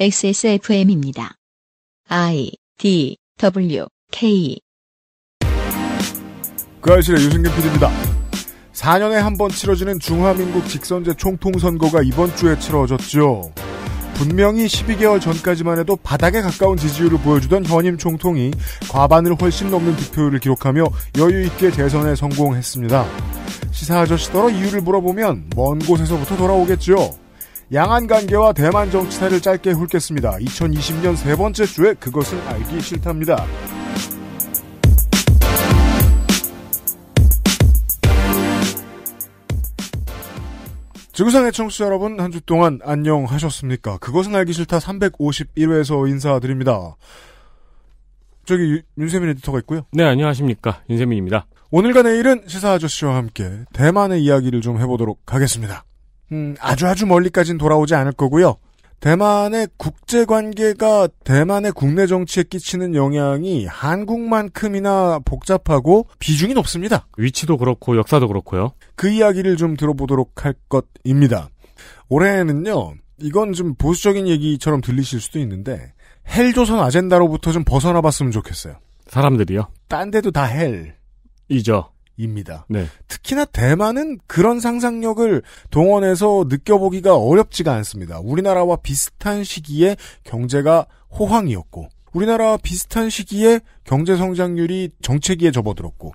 XSFM입니다. I D W K 그 아실의 유승균 PD입니다. 4년에 한 번 치러지는 중화민국 직선제 총통선거가 이번 주에 치러졌죠. 분명히 12개월 전까지만 해도 바닥에 가까운 지지율을 보여주던 현임 총통이 과반을 훨씬 넘는 득표율을 기록하며 여유있게 대선에 성공했습니다. 시사 아저씨더러 이유를 물어보면 먼 곳에서부터 돌아오겠죠. 양안 관계와 대만 정치사를 짧게 훑겠습니다. 2020년 세 번째 주에 그것은 알기 싫답니다. 지구상의 청취자 여러분 한 주 동안 안녕하셨습니까? 그것은 알기 싫다 351회에서 인사드립니다. 저기 윤세민 에디터가 있고요. 네, 안녕하십니까. 윤세민입니다. 오늘과 내일은 시사 아저씨와 함께 대만의 이야기를 좀 해보도록 하겠습니다. 음, 아주 아주 멀리까지는 돌아오지 않을 거고요. 대만의 국제 관계가 대만의 국내 정치에 끼치는 영향이 한국만큼이나 복잡하고 비중이 높습니다. 위치도 그렇고 역사도 그렇고요. 그 이야기를 좀 들어보도록 할 것입니다. 올해는요. 이건 좀 보수적인 얘기처럼 들리실 수도 있는데 헬조선 아젠다로부터 좀 벗어나봤으면 좋겠어요. 사람들이요? 딴 데도 다 헬. 이죠. 입니다. 네. 특히나 대만은 그런 상상력을 동원해서 느껴보기가 어렵지가 않습니다. 우리나라와 비슷한 시기에 경제가 호황이었고 우리나라와 비슷한 시기에 경제 성장률이 정체기에 접어들었고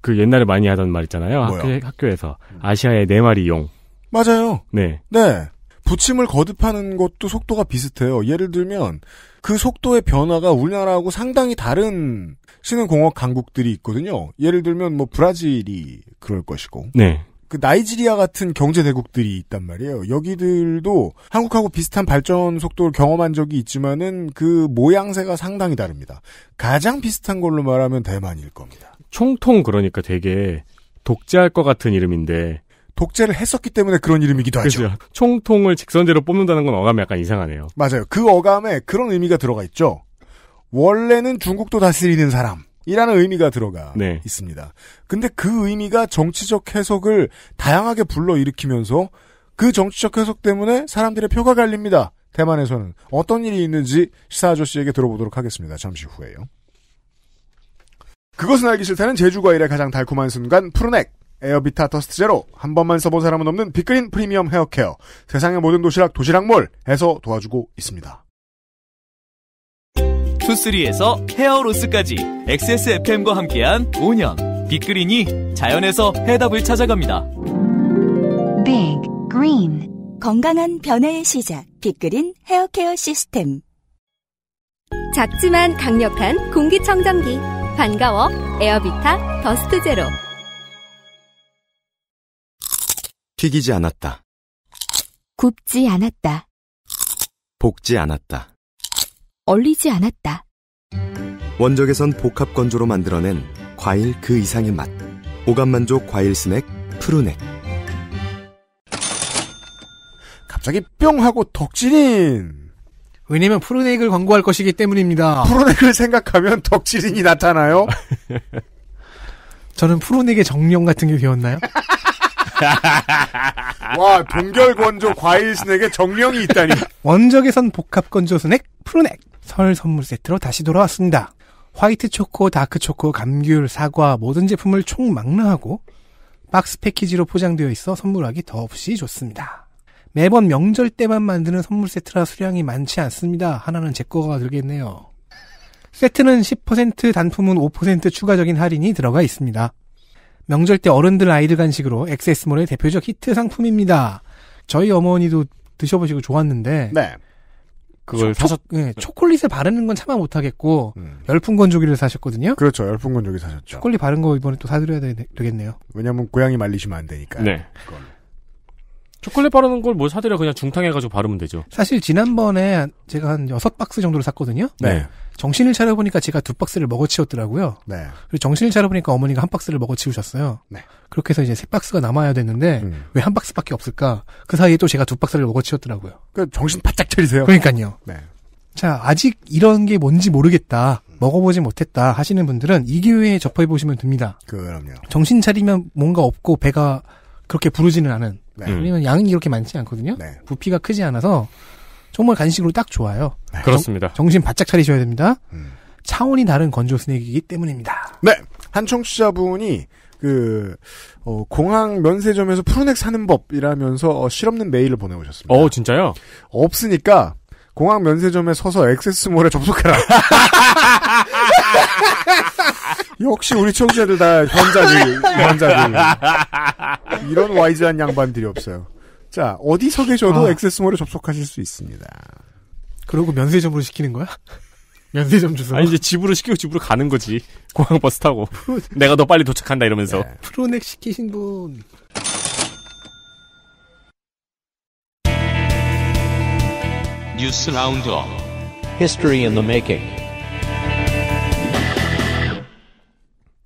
그 옛날에 많이 하던 말 있잖아요. 뭐야? 학교, 에서 아시아의 네 마리 용. 맞아요. 네. 네. 부침을 거듭하는 것도 속도가 비슷해요. 예를 들면 그 속도의 변화가 우리나라하고 상당히 다른 신는공업 강국들이 있거든요. 예를 들면 뭐 브라질이 그럴 것이고. 네. 그 나이지리아 같은 경제 대국들이 있단 말이에요. 여기들도 한국하고 비슷한 발전 속도를 경험한 적이 있지만은 그 모양새가 상당히 다릅니다. 가장 비슷한 걸로 말하면 대만일 겁니다. 총통 그러니까 되게 독재할 것 같은 이름인데 독재를 했었기 때문에 그런 이름이기도 하죠. 그렇죠. 총통을 직선제로 뽑는다는 건 어감이 약간 이상하네요. 맞아요. 그 어감에 그런 의미가 들어가 있죠. 원래는 중국도 다스리는 사람. 이라는 의미가 들어가 네. 있습니다. 근데 그 의미가 정치적 해석을 다양하게 불러일으키면서 그 정치적 해석 때문에 사람들의 표가 갈립니다. 대만에서는 어떤 일이 있는지 시사 아저씨에게 들어보도록 하겠습니다. 잠시 후에요. 그것은 알기 싫다는 제주과일의 가장 달콤한 순간 푸르넥 에어비타 더스트 제로 한 번만 써본 사람은 없는 빅그린 프리미엄 헤어케어 세상의 모든 도시락 도시락몰에서 도와주고 있습니다. 투쓰리에서 헤어로스까지 XSFM과 함께한 5년 빅그린이 자연에서 해답을 찾아갑니다. b 그린 건강한 변화의 시작 빅그린 헤어케어 시스템 작지만 강력한 공기청정기 반가워 에어비타 더스트 제로 튀기지 않았다 굽지 않았다 볶지 않았다 얼리지 않았다. 원적에선 복합 건조로 만들어낸 과일 그 이상의 맛. 오감 만족 과일 스낵 푸르넥. 갑자기 뿅 하고 덕질인. 왜냐면 푸르넥을 광고할 것이기 때문입니다. 푸르넥을 생각하면 덕질인이 나타나요. 저는 푸르넥의 정령 같은 게 되었나요? 와 동결 건조 과일 스낵에 정령이 있다니. 원적에선 복합 건조 스낵 푸르넥. 설 선물 세트로 다시 돌아왔습니다. 화이트 초코, 다크 초코, 감귤, 사과 모든 제품을 총망라하고 박스 패키지로 포장되어 있어 선물하기 더없이 좋습니다. 매번 명절 때만 만드는 선물 세트라 수량이 많지 않습니다. 하나는 제 거가 되겠네요 세트는 10% 단품은 5% 추가적인 할인이 들어가 있습니다. 명절 때 어른들 아이들 간식으로 엑세스몰의 대표적 히트 상품입니다. 저희 어머니도 드셔보시고 좋았는데 네. 그걸 초, 사셨. 예, 네. 초콜릿을 바르는 건 참아 못하겠고 음. 열풍 건조기를 사셨거든요. 그렇죠. 열풍 건조기 사셨죠. 초콜릿 바른 거 이번에 또 사드려야 되, 겠네요 왜냐하면 고양이 말리시면 안 되니까. 네. 그걸 초콜릿 바르는 걸뭘 뭐 사드려 그냥 중탕해가지고 바르면 되죠. 사실 지난번에 제가 한 여섯 박스 정도를 샀거든요. 네. 네. 정신을 차려보니까 제가 두 박스를 먹어치웠더라고요. 네. 그리고 정신을 차려보니까 어머니가 한 박스를 먹어치우셨어요. 네. 그렇게 해서 이제 세 박스가 남아야 되는데 음. 왜한 박스밖에 없을까? 그 사이에 또 제가 두 박스를 먹어치웠더라고요. 그 정신 바짝 차리세요. 그러니까요. 네. 자 아직 이런 게 뭔지 모르겠다. 음. 먹어보지 못했다 하시는 분들은 이 기회에 접해보시면 됩니다. 그럼요. 정신 차리면 뭔가 없고 배가 그렇게 부르지는 않은. 네. 음. 우리는 양이 이렇게 많지 않거든요. 네. 부피가 크지 않아서 정말 간식으로 딱 좋아요. 네. 그렇습니다. 정, 신 바짝 차리셔야 됩니다. 음. 차원이 다른 건조 스낵이기 때문입니다. 네. 한 청취자분이 그 어, 공항 면세점에서 푸른액 사는 법이라면서 어, 실없는 메일을 보내오셨습니다. 어 진짜요? 없으니까 공항 면세점에 서서 액세스몰에 접속해라. 역시 우리 청자들 취다 현자들, 현자들. 이런 와이즈한 양반들이 없어요. 자, 어디서 계셔도 아. 액세스몰에 접속하실 수 있습니다. 그러고 면세점으로 시키는 거야? 면세점 주소. 아니, 이제 집으로 시키고 집으로 가는 거지. 공항 버스 타고. 내가 너 빨리 도착한다 이러면서. 네. 프로넥 시키신 분. 뉴스 라운드업. History in the making.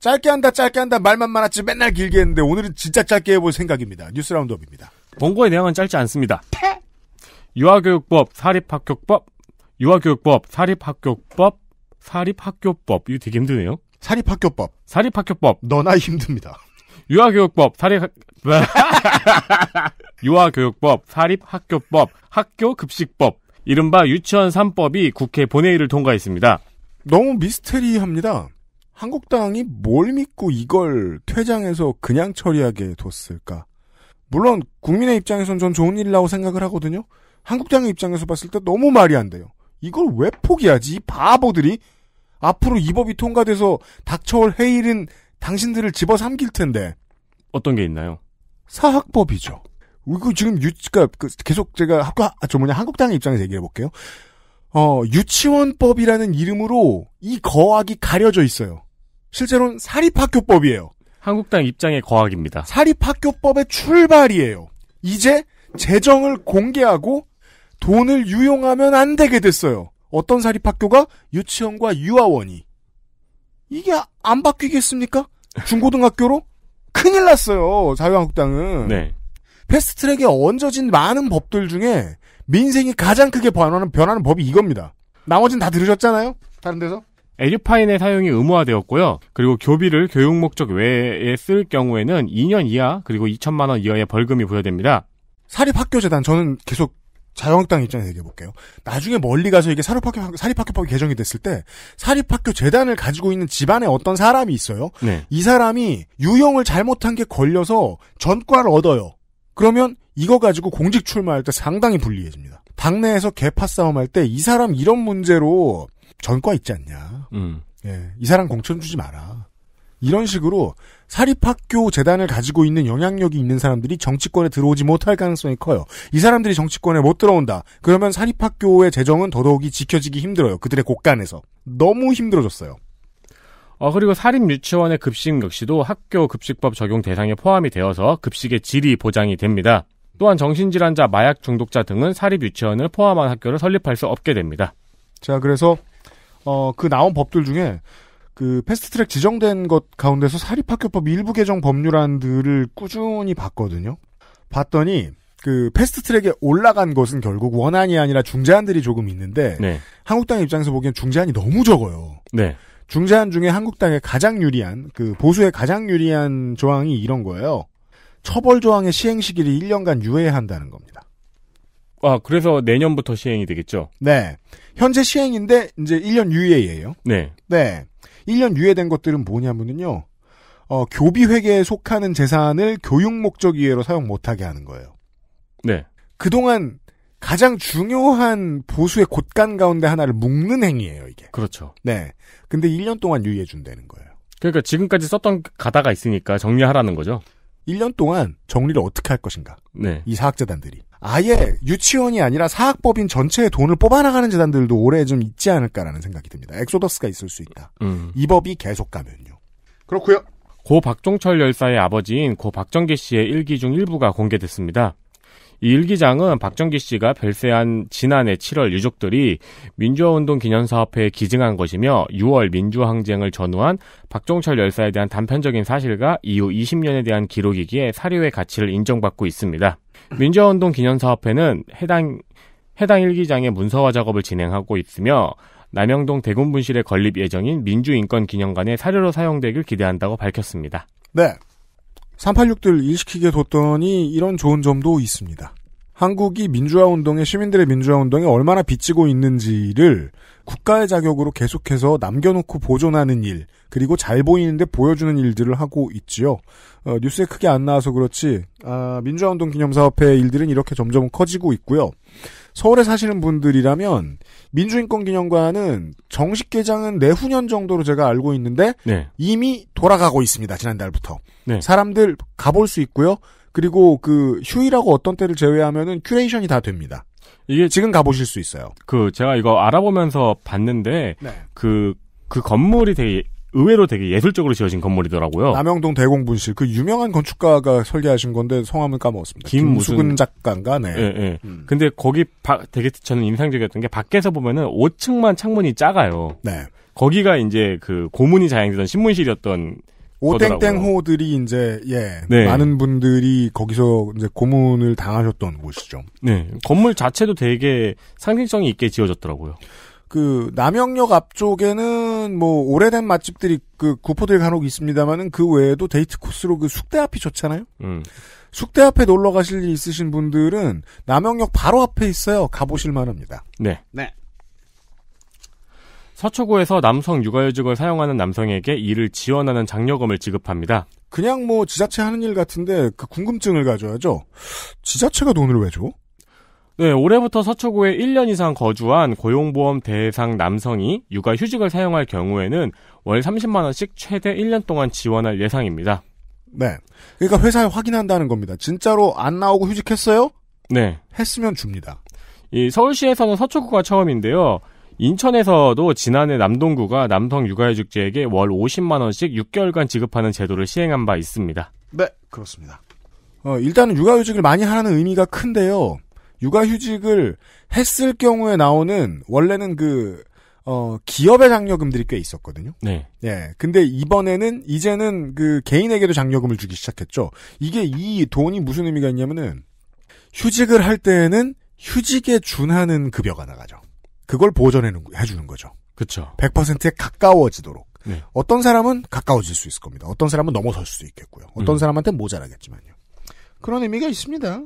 짧게 한다 짧게 한다 말만 많았지 맨날 길게 했는데 오늘은 진짜 짧게 해볼 생각입니다. 뉴스 라운드업입니다. 본고의 내용은 짧지 않습니다. 유아교육법, 사립학교법, 유아교육법, 사립학교법, 사립학교법 이거 되게 힘드네요. 사립학교법. 사립학교법. 너나 힘듭니다. 유아교육법, 사립 유아교육법, 사립학교법, 학교급식법, 이른바 유치원 3법이 국회 본회의를 통과했습니다. 너무 미스테리합니다. 한국당이 뭘 믿고 이걸 퇴장해서 그냥 처리하게 뒀을까? 물론 국민의 입장에선 전 좋은 일이라고 생각을 하거든요. 한국당의 입장에서 봤을 때 너무 말이 안 돼요. 이걸 왜 포기하지? 이 바보들이 앞으로 이 법이 통과돼서 닥쳐올 해일은 당신들을 집어삼킬 텐데. 어떤 게 있나요? 사학법이죠. 이거 지금 유, 치가까 그러니까 그 계속 제가 학과, 그, 아, 저 뭐냐, 한국당의 입장에서 얘기해 볼게요. 어, 유치원법이라는 이름으로 이 거학이 가려져 있어요. 실제로는 사립학교법이에요. 한국당 입장의 거학입니다. 사립학교법의 출발이에요. 이제 재정을 공개하고 돈을 유용하면 안 되게 됐어요. 어떤 사립학교가 유치원과 유아원이. 이게 안 바뀌겠습니까? 중고등학교로? 큰일 났어요. 자유한국당은. 네. 패스트트랙에 얹어진 많은 법들 중에 민생이 가장 크게 변하는, 변하는 법이 이겁니다. 나머지는다 들으셨잖아요? 다른 데서? 에듀파인의 사용이 의무화되었고요. 그리고 교비를 교육 목적 외에 쓸 경우에는 2년 이하 그리고 2천만 원 이하의 벌금이 부여됩니다. 사립학교재단 저는 계속 자유한당 입장에서 얘기해 볼게요. 나중에 멀리 가서 이게 사립학교 사립학교법이 개정이 됐을 때 사립학교 재단을 가지고 있는 집안에 어떤 사람이 있어요. 네. 이 사람이 유형을 잘못한 게 걸려서 전과를 얻어요. 그러면 이거 가지고 공직 출마할 때 상당히 불리해집니다. 당내에서 개파 싸움할 때 이 사람 이런 문제로 전과 있지 않냐. 음. 예, 이 사람 공천 주지 마라. 이런 식으로 사립학교 재단을 가지고 있는 영향력이 있는 사람들이 정치권에 들어오지 못할 가능성이 커요. 이 사람들이 정치권에 못 들어온다. 그러면 사립학교의 재정은 더더욱이 지켜지기 힘들어요. 그들의 곳간에서. 너무 힘들어졌어요. 어, 그리고 사립 유치원의 급식 역시도 학교 급식법 적용 대상에 포함이 되어서 급식의 질이 보장이 됩니다. 또한 정신질환자, 마약 중독자 등은 사립 유치원을 포함한 학교를 설립할 수 없게 됩니다. 자, 그래서 어, 그 나온 법들 중에 그 패스트트랙 지정된 것 가운데서 사립학교법 일부 개정 법률안들을 꾸준히 봤거든요. 봤더니 그 패스트트랙에 올라간 것은 결국 원안이 아니라 중재안들이 조금 있는데 네. 한국당 입장에서 보기엔 중재안이 너무 적어요. 네. 중재안 중에 한국당에 가장 유리한 그 보수에 가장 유리한 조항이 이런 거예요. 처벌 조항의 시행 시기를 1년간 유예한다는 겁니다. 아, 그래서 내년부터 시행이 되겠죠? 네. 현재 시행인데 이제 1년 유예예요. 네. 네. 1년 유예된 것들은 뭐냐면요. 어, 교비 회계에 속하는 재산을 교육 목적 이외로 사용 못하게 하는 거예요. 네. 그동안 가장 중요한 보수의 곳간 가운데 하나를 묶는 행위예요, 이게. 그렇죠. 네. 근데 1년 동안 유예해 준다는 거예요. 그러니까 지금까지 썼던 가다가 있으니까 정리하라는 거죠. 1년 동안 정리를 어떻게 할 것인가? 네. 이 사학재단들이. 아예 유치원이 아니라 사학법인 전체의 돈을 뽑아나가는 재단들도 올해 좀 있지 않을까라는 생각이 듭니다. 엑소더스가 있을 수 있다. 음. 이 법이 계속 가면요. 그렇고요. 고 박종철 열사의 아버지인 고 박정기 씨의 일기 중 일부가 공개됐습니다. 이 일기장은 박정기 씨가 별세한 지난해 7월 유족들이 민주화운동 기념사업회에 기증한 것이며 6월 민주항쟁을 전후한 박종철 열사에 대한 단편적인 사실과 이후 20년에 대한 기록이기에 사료의 가치를 인정받고 있습니다. 민주화운동 기념사업회는 해당 해당 일기장의 문서화 작업을 진행하고 있으며 남영동 대군분실에 건립 예정인 민주인권기념관의 사료로 사용되길 기대한다고 밝혔습니다. 네. 386들 일시키게 뒀더니 이런 좋은 점도 있습니다. 한국이 민주화 운동에 시민들의 민주화 운동에 얼마나 빚지고 있는지를 국가의 자격으로 계속해서 남겨놓고 보존하는 일 그리고 잘 보이는데 보여주는 일들을 하고 있지요. 어, 뉴스에 크게 안 나와서 그렇지 아, 민주화 운동 기념 사업회 일들은 이렇게 점점 커지고 있고요. 서울에 사시는 분들이라면 민주인권기념관은 정식 개장은 내후년 정도로 제가 알고 있는데 네. 이미 돌아가고 있습니다. 지난달부터 네. 사람들 가볼 수 있고요. 그리고 그 휴일하고 어떤 때를 제외하면은 큐레이션이 다 됩니다. 이게 지금 가보실 수 있어요. 그 제가 이거 알아보면서 봤는데 네. 그그 그 건물이 되게 의외로 되게 예술적으로 지어진 건물이더라고요. 남영동 대공분실 그 유명한 건축가가 설계하신 건데 성함은 까먹었습니다. 김수근 무 작가인가 네. 예, 예. 음. 근데 거기 바, 되게 저는 인상적이었던 게 밖에서 보면은 5층만 창문이 작아요. 네. 거기가 이제 그 고문이 자행되던 신문실이었던 오땡땡호들이 이제 예 네. 많은 분들이 거기서 이제 고문을 당하셨던 곳이죠. 네 건물 자체도 되게 상징성이 있게 지어졌더라고요. 그 남영역 앞쪽에는 뭐 오래된 맛집들이 그 구포들 간혹 있습니다만은 그 외에도 데이트 코스로 그 숙대 앞이 좋잖아요. 음. 숙대 앞에 놀러 가실 일 있으신 분들은 남영역 바로 앞에 있어요. 가보실 만합니다. 네. 네. 서초구에서 남성 육아휴직을 사용하는 남성에게 이를 지원하는 장려금을 지급합니다. 그냥 뭐 지자체 하는 일 같은데 그 궁금증을 가져야죠. 지자체가 돈을 왜 줘? 네, 올해부터 서초구에 1년 이상 거주한 고용보험 대상 남성이 육아휴직을 사용할 경우에는 월 30만원씩 최대 1년 동안 지원할 예상입니다. 네. 그러니까 회사에 확인한다는 겁니다. 진짜로 안 나오고 휴직했어요? 네. 했으면 줍니다. 이 서울시에서는 서초구가 처음인데요. 인천에서도 지난해 남동구가 남성 육아휴직제에게월 50만원씩 6개월간 지급하는 제도를 시행한 바 있습니다. 네, 그렇습니다. 어, 일단은 육아휴직을 많이 하라는 의미가 큰데요. 육아휴직을 했을 경우에 나오는 원래는 그 어, 기업의 장려금들이 꽤 있었거든요. 네. 예. 근데 이번에는 이제는 그 개인에게도 장려금을 주기 시작했죠. 이게 이 돈이 무슨 의미가 있냐면은 휴직을 할 때에는 휴직에 준하는 급여가 나가죠. 그걸 보전해 주는 거죠. 그렇 100%에 가까워지도록. 네. 어떤 사람은 가까워질 수 있을 겁니다. 어떤 사람은 넘어설 수도 있겠고요. 어떤 음. 사람한테 모자라겠지만요. 그런 의미가 있습니다.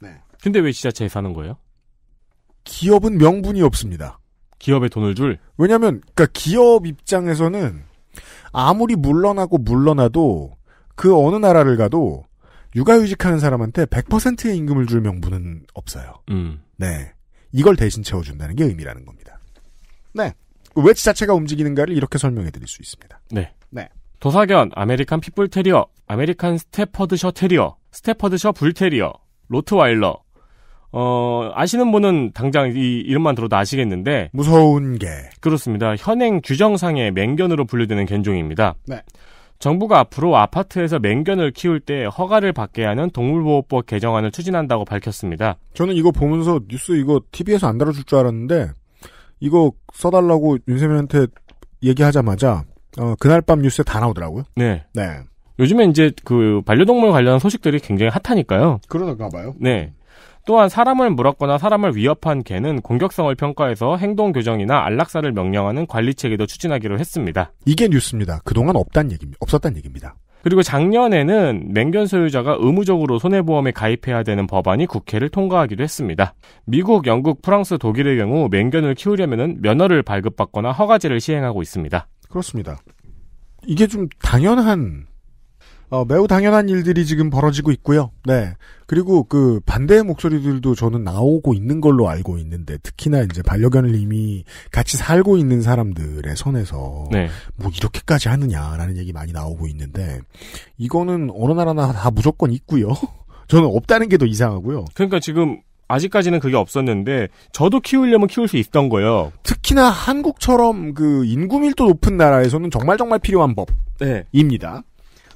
네. 근데 왜 지자체에 사는 거예요? 기업은 명분이 없습니다. 기업에 돈을 줄? 왜냐면, 그니까 기업 입장에서는 아무리 물러나고 물러나도 그 어느 나라를 가도 육아휴직하는 사람한테 100%의 임금을 줄 명분은 없어요. 음. 네. 이걸 대신 채워준다는 게 의미라는 겁니다. 네. 왜 지자체가 움직이는가를 이렇게 설명해 드릴 수 있습니다. 네. 네. 도사견, 아메리칸 핏불 테리어, 아메리칸 스테퍼드셔 테리어, 스테퍼드셔 불테리어, 로트와일러, 어, 아시는 분은 당장 이 이름만 들어도 아시겠는데 무서운 개 그렇습니다. 현행 규정상의 맹견으로 분류되는 견종입니다. 네. 정부가 앞으로 아파트에서 맹견을 키울 때 허가를 받게 하는 동물보호법 개정안을 추진한다고 밝혔습니다. 저는 이거 보면서 뉴스 이거 TV에서 안 다뤄줄 줄 알았는데 이거 써달라고 윤세민한테 얘기하자마자 어, 그날 밤 뉴스에 다 나오더라고요. 네. 네. 요즘에 이제 그 반려동물 관련 소식들이 굉장히 핫하니까요. 그러는가 봐요. 네. 또한 사람을 물었거나 사람을 위협한 개는 공격성을 평가해서 행동 교정이나 안락사를 명령하는 관리 체계도 추진하기로 했습니다. 이게 뉴스입니다. 그동안 없단 얘기입니다. 없었단 얘기입니다. 그리고 작년에는 맹견 소유자가 의무적으로 손해보험에 가입해야 되는 법안이 국회를 통과하기도 했습니다. 미국, 영국, 프랑스, 독일의 경우 맹견을 키우려면 면허를 발급받거나 허가제를 시행하고 있습니다. 그렇습니다. 이게 좀 당연한 어, 매우 당연한 일들이 지금 벌어지고 있고요. 네. 그리고 그 반대의 목소리들도 저는 나오고 있는 걸로 알고 있는데 특히나 이제 반려견을 이미 같이 살고 있는 사람들의 손에서 네. 뭐 이렇게까지 하느냐라는 얘기 많이 나오고 있는데 이거는 어느 나라나 다 무조건 있고요. 저는 없다는 게 더 이상하고요. 그러니까 지금 아직까지는 그게 없었는데 저도 키우려면 키울 수 있던 거예요. 특히나 한국처럼 그 인구 밀도 높은 나라에서는 정말 정말 필요한 법입니다. 네.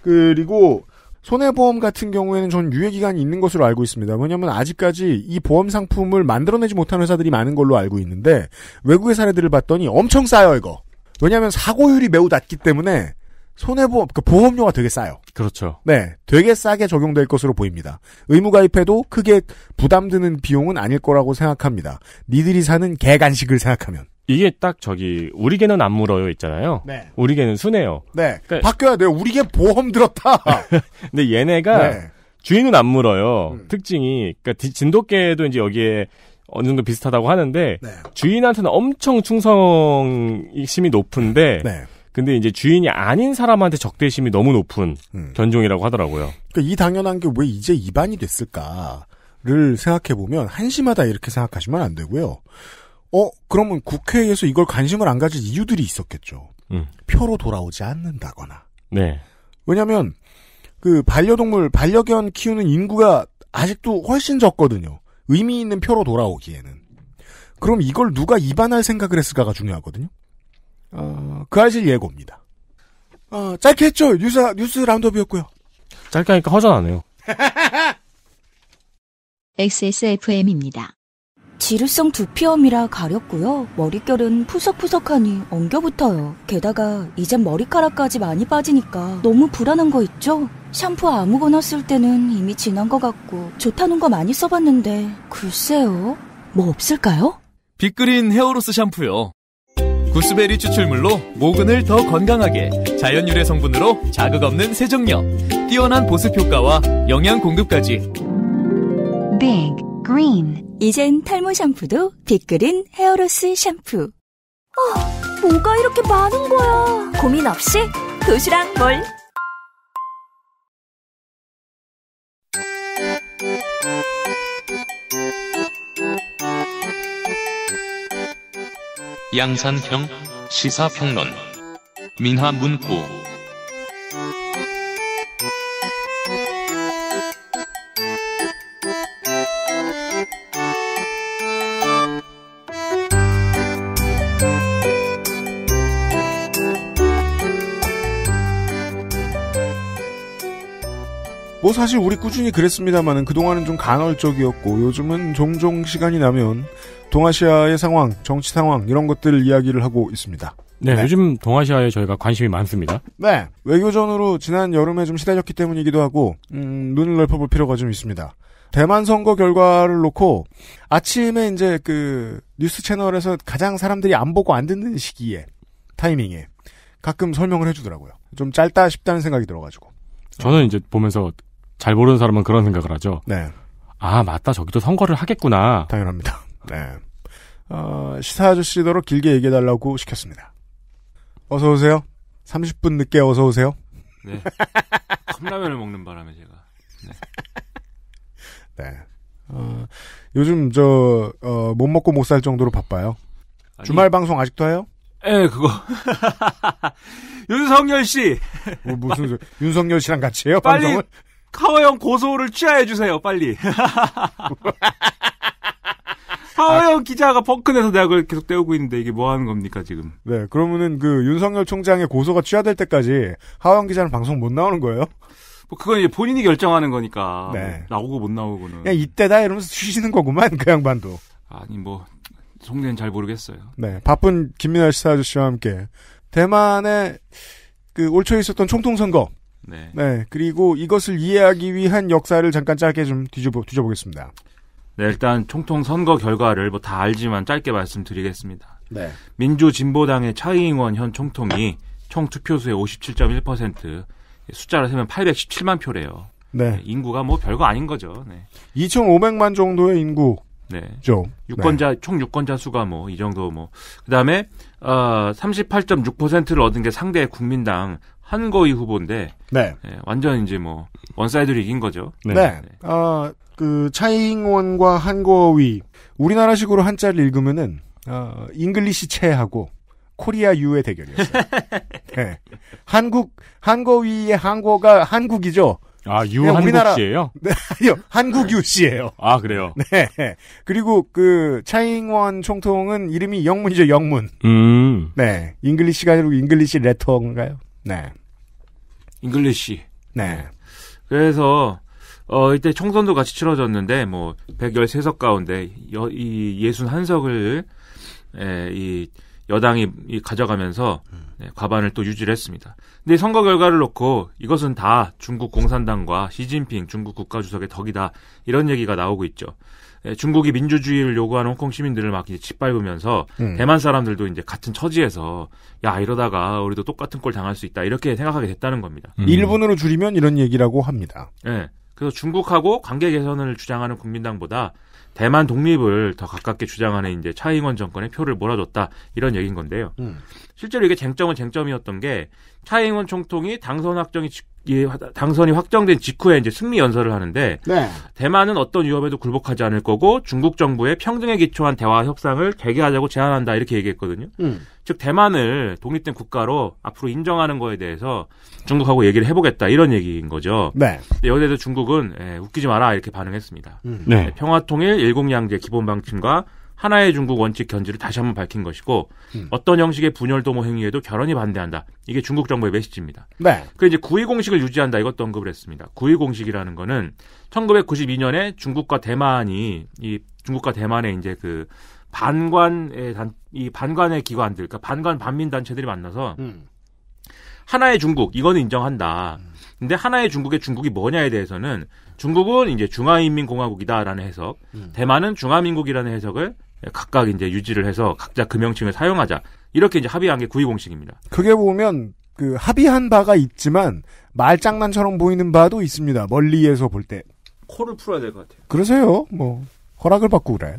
그리고 손해보험 같은 경우에는 전 유예기간이 있는 것으로 알고 있습니다. 왜냐하면 아직까지 이 보험 상품을 만들어내지 못한 회사들이 많은 걸로 알고 있는데 외국의 사례들을 봤더니 엄청 싸요 이거. 왜냐하면 사고율이 매우 낮기 때문에 손해보험 그 보험료가 되게 싸요. 그렇죠. 네, 되게 싸게 적용될 것으로 보입니다. 의무 가입해도 크게 부담드는 비용은 아닐 거라고 생각합니다. 니들이 사는 개간식을 생각하면. 이게 딱 저기 우리 개는 안 물어요 있잖아요. 네. 우리 개는 순해요. 네. 그러니까 바뀌어야 돼요. 우리 개 보험 들었다. 근데 얘네가 네. 주인은 안 물어요. 음. 특징이 그러니까 진돗개도 이제 여기에 어느 정도 비슷하다고 하는데 네. 주인한테는 엄청 충성심이 높은데 네. 근데 이제 주인이 아닌 사람한테 적대심이 너무 높은 음. 견종이라고 하더라고요. 그러니까 이 당연한 게 왜 이제 입안이 됐을까를 생각해 보면 한심하다 이렇게 생각하시면 안 되고요. 어, 그러면 국회에서 이걸 관심을 안 가질 이유들이 있었겠죠. 음. 표로 돌아오지 않는다거나. 네. 왜냐면, 그 반려동물, 반려견 키우는 인구가 아직도 훨씬 적거든요. 의미 있는 표로 돌아오기에는. 그럼 이걸 누가 입안할 생각을 했을까가 중요하거든요. 어, 그 아실 예고입니다. 어, 짧게 했죠. 뉴스, 뉴스 라운드업이었고요. 짧게 하니까 허전하네요. XSFM입니다. 지루성 두피염이라 가렵고요. 머릿결은 푸석푸석하니 엉겨붙어요. 게다가 이젠 머리카락까지 많이 빠지니까 너무 불안한 거 있죠? 샴푸 아무거나 쓸 때는 이미 지난 것 같고 좋다는 거 많이 써봤는데 글쎄요. 뭐 없을까요? 빅그린 헤어로스 샴푸요. 구스베리 추출물로 모근을 더 건강하게 자연 유래 성분으로 자극 없는 세정력 뛰어난 보습 효과와 영양 공급까지 빅 그린 이젠 탈모 샴푸도 빅그린 헤어로스 샴푸. 아, 뭐가 이렇게 많은 거야? 고민 없이 도시락 몰. 양산형 시사평론 민화문구 뭐 사실 우리 꾸준히 그랬습니다만은 그동안은 좀 간헐적이었고 요즘은 종종 시간이 나면 동아시아의 상황, 정치 상황 이런 것들을 이야기를 하고 있습니다. 네, 네, 요즘 동아시아에 저희가 관심이 많습니다. 네, 외교전으로 지난 여름에 좀 시달렸기 때문이기도 하고 음, 눈을 넓혀볼 필요가 좀 있습니다. 대만 선거 결과를 놓고 아침에 이제 그 뉴스 채널에서 가장 사람들이 안 보고 안 듣는 시기에 타이밍에 가끔 설명을 해주더라고요. 좀 짧다 싶다는 생각이 들어가지고. 저는 이제 보면서 잘 모르는 사람은 그런 생각을 하죠. 네. 아, 맞다. 저기도 선거를 하겠구나. 당연합니다. 네. 어, 시사 아저씨도록 길게 얘기해달라고 시켰습니다. 어서오세요. 30분 늦게 어서오세요. 네. 컵라면을 먹는 바람에 제가. 네. 네. 어, 요즘 저, 어, 못 먹고 못 살 정도로 바빠요. 아니, 주말 방송 아직도 해요? 예, 그거. 윤석열 씨! 뭐, 무슨, 윤석열 씨랑 같이 해요? 빨리, 방송을? 하호영 고소를 취하해주세요, 빨리. 하호영 아, 기자가 펑크내서 대학을 계속 때우고 있는데 이게 뭐 하는 겁니까 지금? 네, 그러면은 그 윤석열 총장의 고소가 취하될 때까지 하호영 기자는 방송 못 나오는 거예요? 뭐 그건 이제 본인이 결정하는 거니까 네. 나오고 못 나오고는 그냥 이때다 이러면서 쉬시는 거구만 그 양반도. 아니 뭐 속내는 잘 모르겠어요. 네, 바쁜 김민아 시사 아저씨와 함께 대만의 그올 초에 있었던 총통 선거 네. 네. 그리고 이것을 이해하기 위한 역사를 잠깐 짧게 좀 뒤져보, 뒤져보겠습니다. 네, 일단 총통 선거 결과를 뭐 다 알지만 짧게 말씀드리겠습니다. 네. 민주진보당의 차이잉원 현 총통이 총 투표수의 57.1%숫자로 세면 817만 표래요. 네. 네. 인구가 뭐 별거 아닌 거죠. 네. 2,500만 정도의 인구. 네. 죠. 네. 유권자 네. 총 유권자 수가 뭐 이 정도 뭐 그다음에 어 38.6%를 얻은 게 상대 국민당 한거위 후보인데 네. 네, 완전 이제 뭐 원사이드로 이긴 거죠. 네. 네. 네. 아, 그차잉원과 한거위 우리나라식으로 한자를 읽으면은 어, 잉글리시 체하고 코리아 유의 대결이었어요. 네. 한국 한거위의 한거가 한국이죠. 아, 유 한국 우리나라... 씨예요? 네, 아니요. 한국 유 씨예요. 아, 그래요. 네. 그리고 그 차잉원 총통은 이름이 영문이죠, 영문. 음. 네. 잉글리시가 아니고 잉글리시 레터인가요? 네. 잉글리시. 네. 그래서 어 이때 총선도 같이 치러졌는데 뭐 113석 가운데 여, 이 61석을 에, 예, 이 여당이 가져가면서 음. 네, 과반을 또 유지를 했습니다. 근데 선거 결과를 놓고 이것은 다 중국 공산당과 시진핑 중국 국가주석의 덕이다 이런 얘기가 나오고 있죠. 예, 중국이 민주주의를 요구하는 홍콩 시민들을 막 이제 짓밟으면서 음. 대만 사람들도 이제 같은 처지에서 야 이러다가 우리도 똑같은 꼴 당할 수 있다 이렇게 생각하게 됐다는 겁니다. 음. 일본으로 줄이면 이런 얘기라고 합니다. 네, 그래서 중국하고 관계 개선을 주장하는 국민당보다 대만 독립을 더 가깝게 주장하는 이제 차이잉원 정권의 표를 몰아줬다 이런 얘기인 건데요. 음. 실제로 이게 쟁점은 쟁점이었던 게 차이잉원 총통이 당선 확정이 직이 예, 당선이 확정된 직후에 이제 승리 연설을 하는데 네. 대만은 어떤 위협에도 굴복하지 않을 거고 중국 정부의 평등에 기초한 대화 협상을 재개하자고 제안한다 이렇게 얘기했거든요. 음. 즉 대만을 독립된 국가로 앞으로 인정하는 거에 대해서 중국하고 얘기를 해보겠다 이런 얘기인 거죠. 네. 여기에 대해서 중국은 예, 웃기지 마라 이렇게 반응했습니다. 음. 네. 평화통일 일공양제 기본 방침과 하나의 중국 원칙 견지를 다시 한번 밝힌 것이고 음. 어떤 형식의 분열 도모 행위에도 결연히 반대한다. 이게 중국 정부의 메시지입니다. 네. 그 이제 구의 공식을 유지한다 이것도 언급을 했습니다. 구의 공식이라는 거는 1992년에 중국과 대만이 이 중국과 대만의 이제 그 반관의 단, 이 반관의 기관들, 그러니까 반관 반민 단체들이 만나서 음. 하나의 중국 이거는 인정한다. 음. 근데 하나의 중국의 중국이 뭐냐에 대해서는 중국은 이제 중화인민공화국이다라는 해석, 음. 대만은 중화민국이라는 해석을 예, 각각 이제 유지를 해서 각자 금형층을 사용하자. 이렇게 이제 합의한 게 구의 공식입니다. 그게 보면 그 합의한 바가 있지만 말장난처럼 보이는 바도 있습니다. 멀리에서 볼 때. 코를 풀어야 될 것 같아요. 그러세요. 뭐 허락을 받고 그래.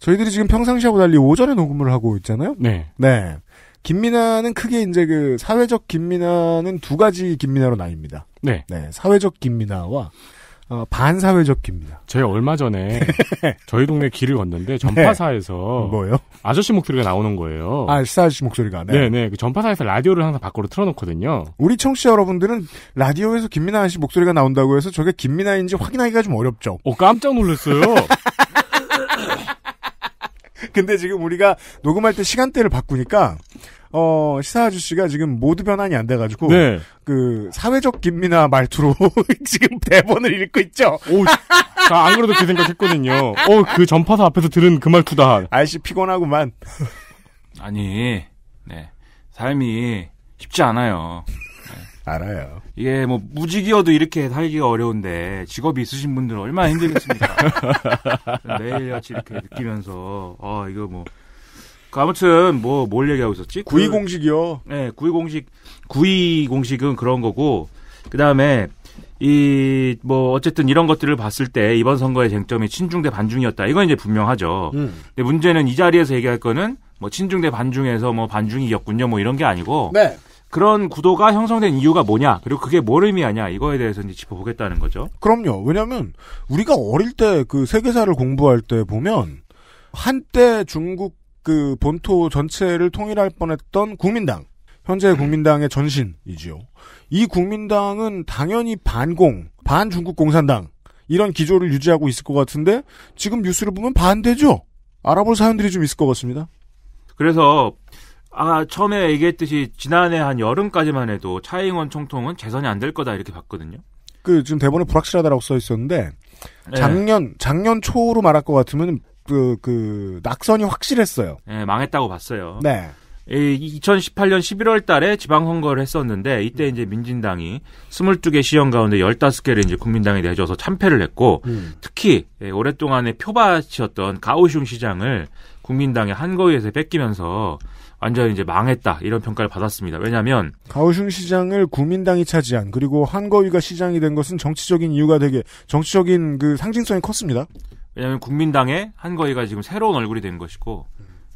저희들이 지금 평상시하고 달리 오전에 녹음을 하고 있잖아요. 네. 네. 김민아는 크게 이제 그 사회적 김민아는 두 가지 김민아로 나뉩니다. 네. 네. 사회적 김민아와 어, 반사회적 기입니다. 제가 얼마 전에 네. 저희 동네 길을 걷는데 네. 전파사에서 네. 뭐요? 아저씨 목소리가 나오는 거예요. 아, 시사 아저씨 목소리가. 네. 네네. 네. 그 전파사에서 라디오를 항상 밖으로 틀어놓거든요. 우리 청취자 여러분들은 라디오에서 김민아 씨 목소리가 나온다고 해서 저게 김민아인지 확인하기가 좀 어렵죠. 어, 깜짝 놀랐어요. 근데 지금 우리가 녹음할 때 시간대를 바꾸니까 어, 시사 아저씨가 지금 모두 변환이 안 돼가지고. 네. 그, 사회적 김미나 말투로 지금 대본을 읽고 있죠. 오, 나안 그래도 그 생각했거든요. 어, 그 전파사 앞에서 들은 그 말투다. 아저씨 피곤하구만. 아니, 네. 삶이 쉽지 않아요. 네. 알아요. 이게 뭐 무직이어도 이렇게 살기가 어려운데 직업이 있으신 분들은 얼마나 힘들겠습니까. 매일 같이 이렇게 느끼면서 아 이거 뭐그 아무튼 뭐 뭘 얘기하고 있었지? 그 구이 공식이요. 네, 구이 공식. 구이 공식은 그런 거고 그다음에 이 뭐 어쨌든 이런 것들을 봤을 때 이번 선거의 쟁점이 친중 대 반중이었다. 이건 이제 분명하죠. 음. 근데 문제는 이 자리에서 얘기할 거는 뭐 친중 대 반중에서 뭐 반중이 이겼군요. 뭐 이런 게 아니고 네. 그런 구도가 형성된 이유가 뭐냐 그리고 그게 뭘 의미하냐 이거에 대해서 이제 짚어보겠다는 거죠. 그럼요. 왜냐하면 우리가 어릴 때 그 세계사를 공부할 때 보면 한때 중국 그 본토 전체를 통일할 뻔했던 국민당. 현재 국민당의 전신이지요. 이 국민당은 당연히 반공, 반중국 공산당 이런 기조를 유지하고 있을 것 같은데 지금 뉴스를 보면 반대죠. 알아볼 사연들이 좀 있을 것 같습니다. 그래서 아 처음에 얘기했듯이 지난해 한 여름까지만 해도 차이잉원 총통은 재선이 안 될 거다 이렇게 봤거든요. 그 지금 대본에 불확실하다라고 써 있었는데 네. 작년 네. 작년 초로 말할 것 같으면 그, 그, 낙선이 확실했어요. 네, 망했다고 봤어요. 네. 2018년 11월 달에 지방선거를 했었는데 이때 이제 민진당이 22개 시험 가운데 15개를 이제 국민당에 내줘서 참패를 했고 음. 특히 예, 오랫동안에 표밭이었던 가오슝 시장을 국민당의 한거위에서 뺏기면서 완전히 이제 망했다 이런 평가를 받았습니다. 왜냐하면 가오슝 시장을 국민당이 차지한 그리고 한거위가 시장이 된 것은 정치적인 이유가 되게 정치적인 그 상징성이 컸습니다. 왜냐하면 국민당의 한거위가 지금 새로운 얼굴이 된 것이고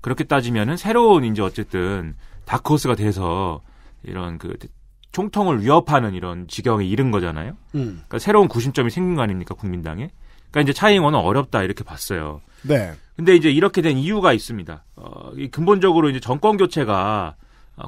그렇게 따지면은 새로운 이제 어쨌든 다크호스가 돼서 이런 그 총통을 위협하는 이런 지경에 이른 거잖아요. 음. 그러니까 새로운 구심점이 생긴 거 아닙니까 국민당에? 그러니까 이제 차이잉원은 어렵다 이렇게 봤어요. 네. 근데 이제 이렇게 된 이유가 있습니다. 어, 이 근본적으로 이제 정권 교체가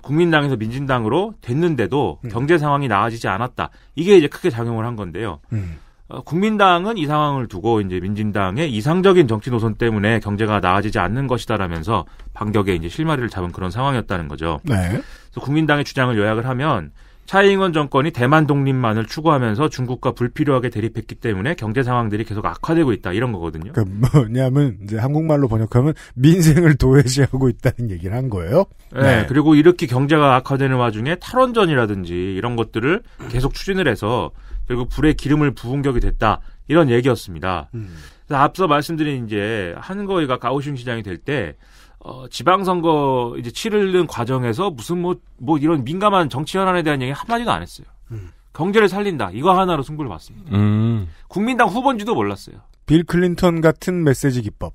국민당에서 민진당으로 됐는데도 음. 경제 상황이 나아지지 않았다. 이게 이제 크게 작용을 한 건데요. 음. 어, 국민당은 이 상황을 두고 이제 민진당의 이상적인 정치 노선 때문에 경제가 나아지지 않는 것이다라면서 반격에 이제 실마리를 잡은 그런 상황이었다는 거죠. 네. 그래서 국민당의 주장을 요약을 하면 차이잉원 정권이 대만 독립만을 추구하면서 중국과 불필요하게 대립했기 때문에 경제 상황들이 계속 악화되고 있다 이런 거거든요. 그 뭐냐면 이제 한국말로 번역하면 민생을 도외시하고 있다는 얘기를 한 거예요. 네. 네. 그리고 이렇게 경제가 악화되는 와중에 탈원전이라든지 이런 것들을 계속 추진을 해서 결국 불에 기름을 부은 격이 됐다. 이런 얘기였습니다. 음. 앞서 말씀드린 이제 한거위가 가오슝 시장이 될때 어, 지방선거 이제 치르는 과정에서 무슨 뭐뭐 뭐 이런 민감한 정치 현안에 대한 얘기 한 마디도 안 했어요. 음. 경제를 살린다 이거 하나로 승부를 봤습니다. 음. 국민당 후보인지도 몰랐어요. 빌 클린턴 같은 메시지 기법.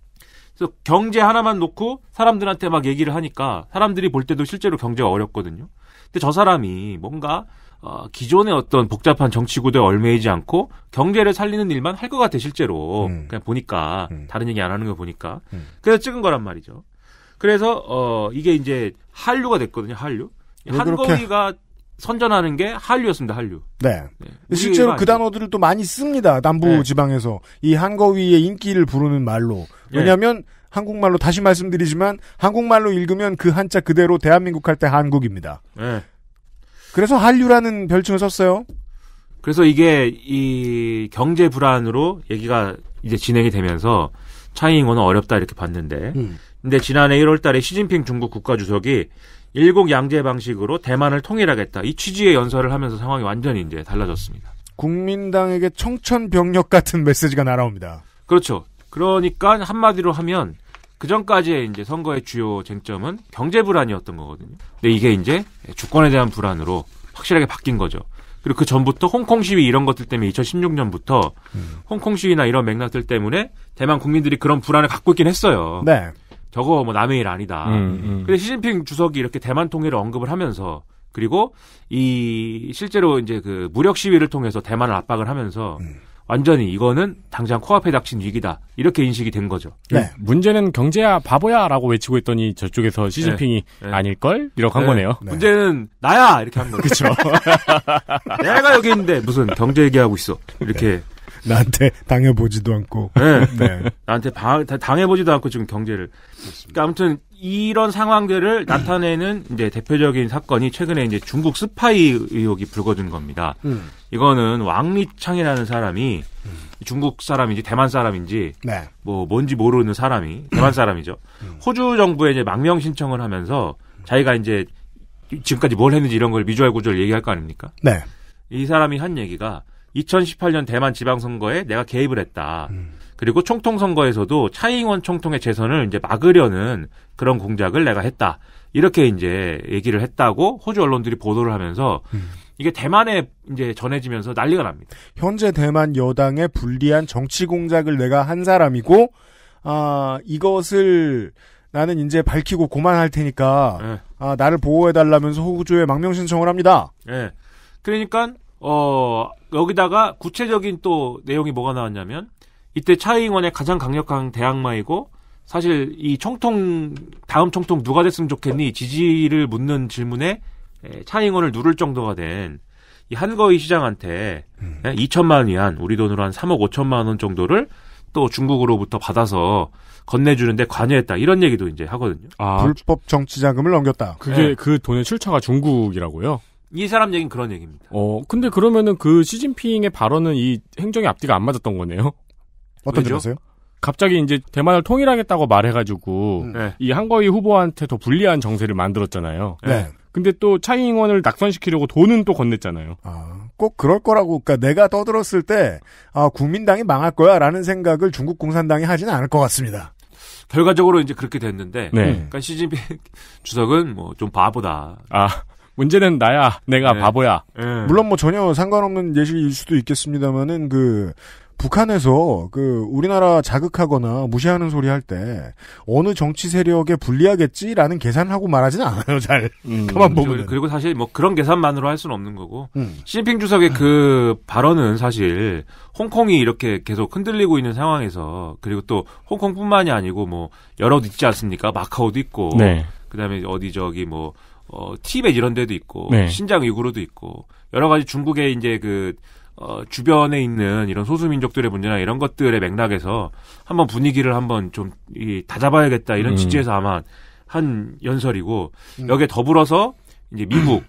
그래서 경제 하나만 놓고 사람들한테 막 얘기를 하니까 사람들이 볼 때도 실제로 경제가 어렵거든요. 근데 저 사람이 뭔가 어, 기존의 어떤 복잡한 정치 구도에 얼매이지 않고 경제를 살리는 일만 할 것 같아 실제로 음. 그냥 보니까 음. 다른 얘기 안 하는 거 보니까 음. 그래서 찍은 거란 말이죠. 그래서 어 이게 이제 한류가 됐거든요 한류 한거위가 선전하는 게 한류였습니다 한류. 네. 네. 실제로 그 단어들을 또 많이 씁니다 남부 네. 지방에서 이 한거위의 인기를 부르는 말로 왜냐하면 네. 한국말로 다시 말씀드리지만 한국말로 읽으면 그 한자 그대로 대한민국 할 때 한국입니다. 네. 그래서 한류라는 별칭을 썼어요. 그래서 이게 이 경제 불안으로 얘기가 이제 진행이 되면서 차이잉원은 어렵다 이렇게 봤는데 음. 근데 지난해 1월 달에 시진핑 중국 국가주석이 일국 양제 방식으로 대만을 통일하겠다 이 취지의 연설을 하면서 상황이 완전히 이제 달라졌습니다. 국민당에게 청천벽력 같은 메시지가 날아옵니다. 그렇죠. 그러니까 한마디로 하면 그 전까지의 이제 선거의 주요 쟁점은 경제 불안이었던 거거든요. 근데 이게 이제 주권에 대한 불안으로 확실하게 바뀐 거죠. 그리고 그 전부터 홍콩 시위 이런 것들 때문에 2016년부터 음. 홍콩 시위나 이런 맥락들 때문에 대만 국민들이 그런 불안을 갖고 있긴 했어요. 네. 저거 뭐 남의 일 아니다. 음, 음. 근데 시진핑 주석이 이렇게 대만 통일을 언급을 하면서 그리고 이 실제로 이제 그 무력 시위를 통해서 대만을 압박을 하면서 음. 완전히 이거는 당장 코앞에 닥친 위기다 이렇게 인식이 된 거죠. 네. 음, 문제는 경제야 바보야라고 외치고 있더니 저쪽에서 시진핑이 네. 네. 아닐 걸 이렇게 한 네. 거네요. 네. 문제는 나야 이렇게 한 거죠. 그렇죠. 내가 여기 있는데 무슨 경제 얘기하고 있어 이렇게 네. 나한테 당해보지도 않고. 네. 나한테 당해보지도 않고 지금 경제를. 그러니까 아무튼 이런 상황들을 음. 나타내는 이제 대표적인 사건이 최근에 이제 중국 스파이 의혹이 불거진 겁니다. 음. 이거는 왕리창이라는 사람이 음. 중국 사람인지 대만 사람인지 네. 뭐 뭔지 모르는 사람이 대만 사람이죠. 음. 음. 호주 정부에 이제 망명 신청을 하면서 자기가 이제 지금까지 뭘 했는지 이런 걸 미주알 구조를 얘기할 거 아닙니까? 네. 이 사람이 한 얘기가 2018년 대만 지방선거에 내가 개입을 했다. 음. 그리고 총통 선거에서도 차잉원 총통의 재선을 이제 막으려는 그런 공작을 내가 했다. 이렇게 이제 얘기를 했다고 호주 언론들이 보도를 하면서 음. 이게 대만에 이제 전해지면서 난리가 납니다. 현재 대만 여당의 불리한 정치 공작을 내가 한 사람이고 아 이것을 나는 이제 밝히고 고만할 테니까 네. 아 나를 보호해 달라면서 호주에 망명 신청을 합니다. 예. 네. 그러니까 어 여기다가 구체적인 또 내용이 뭐가 나왔냐면 이때 차이잉원의 가장 강력한 대항마이고 사실 이 총통 다음 총통 누가 됐으면 좋겠니 지지를 묻는 질문에 차이잉원을 누를 정도가 된 이 한거위 시장한테 음. 2천만 위안 우리 돈으로 한 3억 5천만 원 정도를 또 중국으로부터 받아서 건네주는데 관여했다 이런 얘기도 이제 하거든요. 아, 불법 정치 자금을 넘겼다. 그게 네. 그 돈의 출처가 중국이라고요? 이 사람 얘기는 그런 얘기입니다. 어, 근데 그러면은 그 시진핑의 발언은 이 행정의 앞뒤가 안 맞았던 거네요. 어떤 점에서요? 갑자기 이제 대만을 통일하겠다고 말해가지고 음. 네. 이 한거위 후보한테 더 불리한 정세를 만들었잖아요. 네. 근데 또 차이잉원을 낙선시키려고 돈은 또 건넸잖아요. 아, 꼭 그럴 거라고. 그러니까 내가 떠들었을 때 아, 국민당이 망할 거야라는 생각을 중국 공산당이 하지는 않을 것 같습니다. 결과적으로 이제 그렇게 됐는데, 네. 그러니까 시진핑 주석은 뭐 좀 바보다. 아. 문제는 나야, 내가 네. 바보야. 네. 물론 뭐 전혀 상관없는 예시일 수도 있겠습니다만은 그 북한에서 그 우리나라 자극하거나 무시하는 소리 할 때 어느 정치 세력에 불리하겠지라는 계산하고 말하지는 않아요. 잘 음, 가만 보면 그리고 사실 뭐 그런 계산만으로 할 수는 없는 거고 음. 시진핑 주석의 그 발언은 사실 홍콩이 이렇게 계속 흔들리고 있는 상황에서 그리고 또 홍콩뿐만이 아니고 뭐 여러 곳 있지 않습니까? 마카오도 있고 네. 그다음에 어디 저기 뭐 어, 티벳 이런 데도 있고 네. 신장 위구르도 있고 여러 가지 중국의 이제 그 어, 주변에 있는 이런 소수민족들의 문제나 이런 것들의 맥락에서 한번 분위기를 한번 좀 이 다잡아야겠다 이런 음. 취지에서 아마 한 연설이고 음. 여기에 더불어서 이제 미국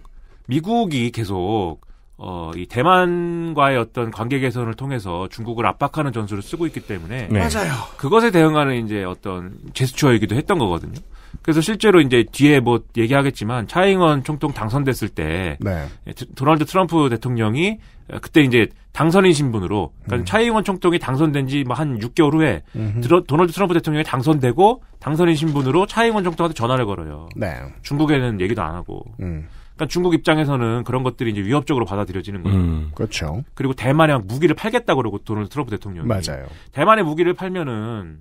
미국이 계속 어, 이 대만과의 어떤 관계 개선을 통해서 중국을 압박하는 전술을 쓰고 있기 때문에 네. 맞아요. 그것에 대응하는 이제 어떤 제스처이기도 했던 거거든요. 그래서 실제로 이제 뒤에 뭐 얘기하겠지만 차잉원 총통 당선됐을 때 네. 예, 도널드 트럼프 대통령이 어, 그때 이제 당선인 신분으로 그러니까 음. 차이원 총통이 당선된 지 뭐 한 6개월 후에 드러, 도널드 트럼프 대통령이 당선되고 당선인 신분으로 차이원 총통한테 전화를 걸어요. 네. 중국에는 얘기도 안 하고. 음. 그러니까 중국 입장에서는 그런 것들이 이제 위협적으로 받아들여지는 거예요. 음. 그렇죠. 그리고 대만에 무기를 팔겠다 그러고 도널드 트럼프 대통령이 맞아요. 대만에 무기를 팔면은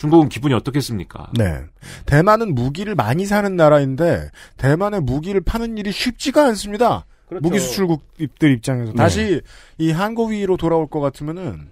중국은 기분이 어떻겠습니까? 네. 대만은 무기를 많이 사는 나라인데 대만의 무기를 파는 일이 쉽지가 않습니다. 그렇죠. 무기 수출국들 입장에서 네. 다시 이 한국위로 돌아올 것 같으면은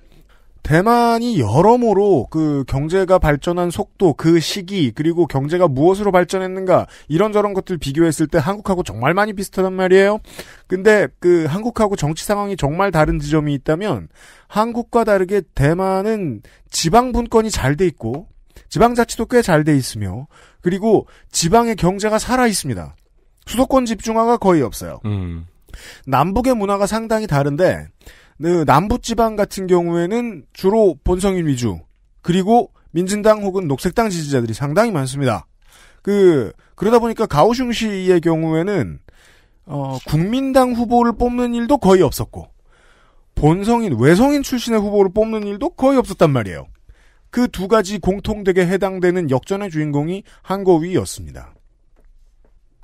대만이 여러모로 그 경제가 발전한 속도, 그 시기, 그리고 경제가 무엇으로 발전했는가, 이런저런 것들 비교했을 때 한국하고 정말 많이 비슷하단 말이에요. 근데 그 한국하고 정치 상황이 정말 다른 지점이 있다면 한국과 다르게 대만은 지방 분권이 잘 돼 있고 지방자치도 꽤 잘 돼 있으며 그리고 지방의 경제가 살아 있습니다. 수도권 집중화가 거의 없어요. 음. 남북의 문화가 상당히 다른데 네, 남부 지방 같은 경우에는 주로 본성인 위주 그리고 민진당 혹은 녹색당 지지자들이 상당히 많습니다. 그 그러다 보니까 가오슝시의 경우에는 어, 국민당 후보를 뽑는 일도 거의 없었고 본성인 외성인 출신의 후보를 뽑는 일도 거의 없었단 말이에요. 그 두 가지 공통되게 해당되는 역전의 주인공이 한거위였습니다.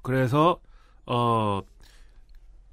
그래서 어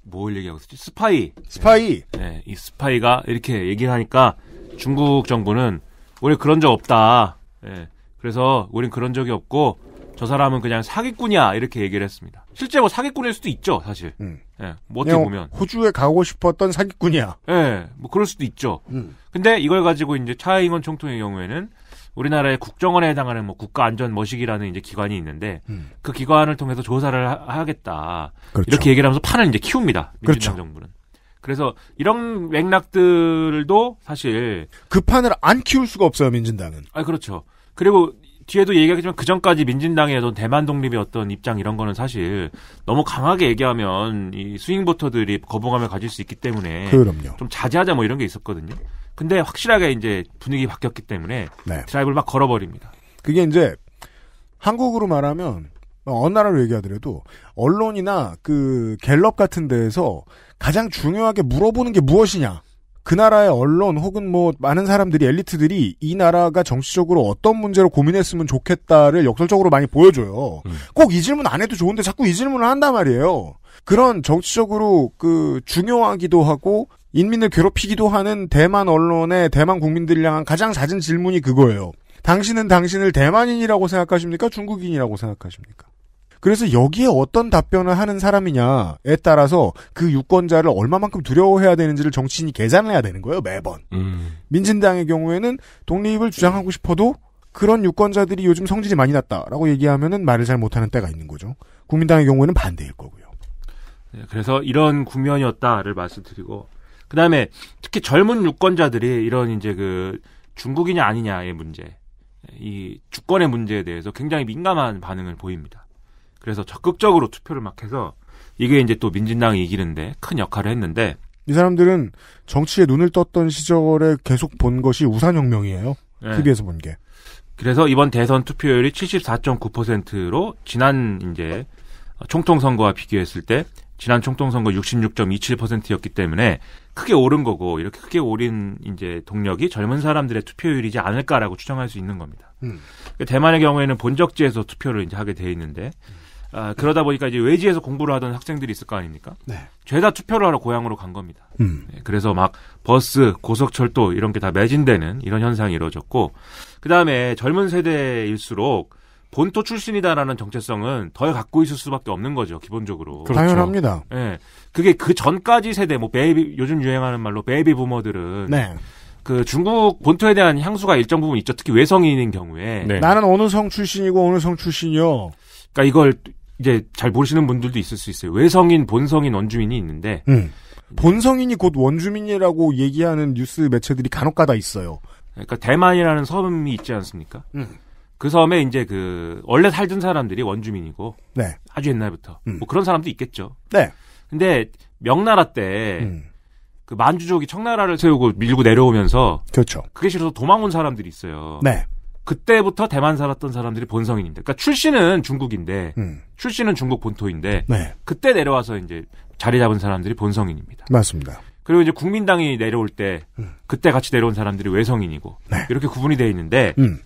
뭘 얘기하고 있었지? 스파이. 스파이. 네, 네, 이 스파이가 이렇게 얘기를 하니까 중국 정부는 우리 그런 적 없다. 네, 그래서 우린 그런 적이 없고 저 사람은 그냥 사기꾼이야 이렇게 얘기를 했습니다. 실제 뭐 사기꾼일 수도 있죠, 사실. 음. 예, 뭐 어떻게 보면 호주에 가고 싶었던 사기꾼이야. 예, 뭐 그럴 수도 있죠. 음. 근데 이걸 가지고 이제 차이잉원 총통의 경우에는 우리나라의 국정원에 해당하는 뭐 국가안전머시기라는 이제 기관이 있는데 음. 그 기관을 통해서 조사를 하, 겠다 그렇죠. 이렇게 얘기를 하면서 판을 이제 키웁니다. 민주당 그렇죠. 정부는. 그래서 이런 맥락들도 사실 그 판을 안 키울 수가 없어요 민진당은. 아 그렇죠. 그리고 뒤에도 얘기하겠지만 그 전까지 민진당의 어떤 대만 독립의 어떤 입장 이런 거는 사실 너무 강하게 얘기하면 이 스윙 보터들이 거부감을 가질 수 있기 때문에 그럼요. 좀 자제하자 뭐 이런 게 있었거든요. 근데 확실하게 이제 분위기 바뀌었기 때문에 네. 드라이브를 막 걸어버립니다. 그게 이제 한국으로 말하면 뭐 어느 나라를 얘기하더라도 언론이나 그 갤럽 같은 데에서 가장 중요하게 물어보는 게 무엇이냐. 그 나라의 언론 혹은 뭐 많은 사람들이 엘리트들이 이 나라가 정치적으로 어떤 문제로 고민했으면 좋겠다를 역설적으로 많이 보여줘요. 음. 꼭이 질문 안 해도 좋은데 자꾸 이 질문을 한단 말이에요. 그런 정치적으로 그 중요하기도 하고 인민을 괴롭히기도 하는 대만 언론의 대만 국민들을 향한 가장 잦은 질문이 그거예요. 당신은 당신을 대만인이라고 생각하십니까? 중국인이라고 생각하십니까? 그래서 여기에 어떤 답변을 하는 사람이냐에 따라서 그 유권자를 얼마만큼 두려워해야 되는지를 정치인이 계산을 해야 되는 거예요, 매번. 음. 민진당의 경우에는 독립을 주장하고 싶어도 그런 유권자들이 요즘 성질이 많이 났다라고 얘기하면은 말을 잘 못하는 때가 있는 거죠. 국민당의 경우에는 반대일 거고요. 네, 그래서 이런 국면이었다를 말씀드리고 그다음에 특히 젊은 유권자들이 이런 이제 그 중국이냐 아니냐의 문제, 이 주권의 문제에 대해서 굉장히 민감한 반응을 보입니다. 그래서 적극적으로 투표를 막 해서 이게 이제 또 민진당이 이기는데 큰 역할을 했는데 이 사람들은 정치에 눈을 떴던 시절에 계속 본 것이 우산혁명이에요. 네. TV에서 본 게. 그래서 이번 대선 투표율이 74.9%로 지난 이제 총통선거와 비교했을 때 지난 총통선거 66.27%였기 때문에 크게 오른 거고 이렇게 크게 오른 이제 동력이 젊은 사람들의 투표율이지 않을까라고 추정할 수 있는 겁니다. 음. 그러니까 대만의 경우에는 본적지에서 투표를 이제 하게 돼 있는데 아, 그러다 보니까 이제 외지에서 공부를 하던 학생들이 있을 거 아닙니까? 네. 죄다 투표를 하러 고향으로 간 겁니다. 음. 네, 그래서 막 버스, 고속철도 이런 게 다 매진되는 이런 현상이 이루어졌고 그 다음에 젊은 세대일수록 본토 출신이다라는 정체성은 더 갖고 있을 수밖에 없는 거죠, 기본적으로. 그렇죠. 당연합니다. 예. 네. 그게 그 전까지 세대 뭐 베이비 요즘 유행하는 말로 베이비 부모들은 네. 그 중국 본토에 대한 향수가 일정 부분 있죠. 특히 외성인인 경우에 네. 나는 어느 성 출신이고 어느 성 출신이요. 그러니까 이걸 이제 잘 모르시는 분들도 있을 수 있어요. 외성인, 본성인, 원주민이 있는데 음. 본성인이 곧 원주민이라고 얘기하는 뉴스 매체들이 간혹가다 있어요. 그러니까 대만이라는 섬이 있지 않습니까? 음. 그 섬에 이제 그 원래 살던 사람들이 원주민이고 네. 아주 옛날부터 음. 뭐 그런 사람도 있겠죠. 네. 근데 명나라 때 음. 그 만주족이 청나라를 세우고 밀고 내려오면서 그렇죠. 그게 싫어서 도망온 사람들이 있어요. 네. 그때부터 대만 살았던 사람들이 본성인인데, 그러니까 출신은 중국인데, 음. 출신은 중국 본토인데, 네. 그때 내려와서 이제 자리 잡은 사람들이 본성인입니다. 맞습니다. 그리고 이제 국민당이 내려올 때, 음. 그때 같이 내려온 사람들이 외성인이고, 네. 이렇게 구분이 돼 있는데, 음.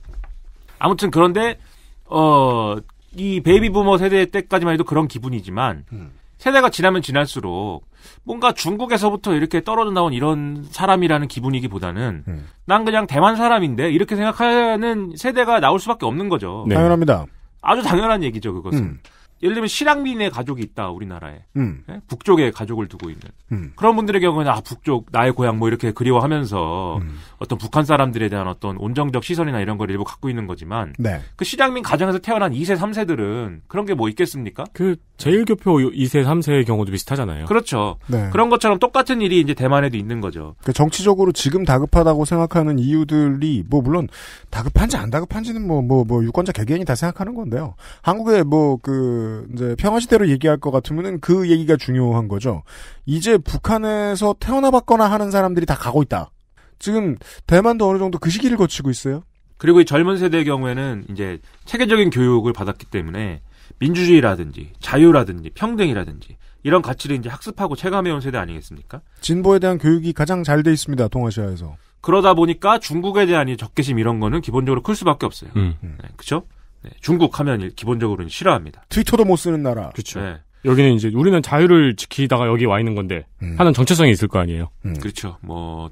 아무튼 그런데, 어, 이 베이비부머 세대 때까지만 해도 그런 기분이지만, 음. 세대가 지나면 지날수록 뭔가 중국에서부터 이렇게 떨어져 나온 이런 사람이라는 기분이기보다는 음. 난 그냥 대만 사람인데 이렇게 생각하는 세대가 나올 수밖에 없는 거죠. 네. 당연합니다. 아주 당연한 얘기죠 그것은. 음. 예를 들면 실향민의 가족이 있다 우리나라에 음. 네? 예? 북쪽에 가족을 두고 있는 음. 그런 분들의 경우에는 아 북쪽 나의 고향 뭐 이렇게 그리워하면서 음. 어떤 북한 사람들에 대한 어떤 온정적 시선이나 이런 걸 일부 갖고 있는 거지만 네. 그 실향민 가정에서 태어난 2세 3세들은 그런 게 뭐 있겠습니까? 그 제일교표 2세 3세의 경우도 비슷하잖아요. 그렇죠. 네. 그런 것처럼 똑같은 일이 이제 대만에도 있는 거죠. 그러니까 정치적으로 지금 다급하다고 생각하는 이유들이 뭐 물론 다급한지 안 다급한지는 뭐 뭐뭐 뭐, 뭐 유권자 개개인이 다 생각하는 건데요. 한국의 뭐그 이제 평화시대로 얘기할 것 같으면은 그 얘기가 중요한 거죠. 이제 북한에서 태어나봤거나 하는 사람들이 다 가고 있다. 지금 대만도 어느 정도 그 시기를 거치고 있어요. 그리고 이 젊은 세대의 경우에는 이제 체계적인 교육을 받았기 때문에 민주주의라든지 자유라든지 평등이라든지 이런 가치를 이제 학습하고 체감해온 세대 아니겠습니까? 진보에 대한 교육이 가장 잘 돼 있습니다 동아시아에서. 그러다 보니까 중국에 대한 적개심 이런 거는 기본적으로 클 수밖에 없어요. 음. 네, 그렇죠? 네, 중국 하면 기본적으로는 싫어합니다. 트위터도 못 쓰는 나라. 그렇죠. 네. 여기는 이제 우리는 자유를 지키다가 여기 와 있는 건데 음. 하는 정체성이 있을 거 아니에요. 음. 그렇죠. 뭐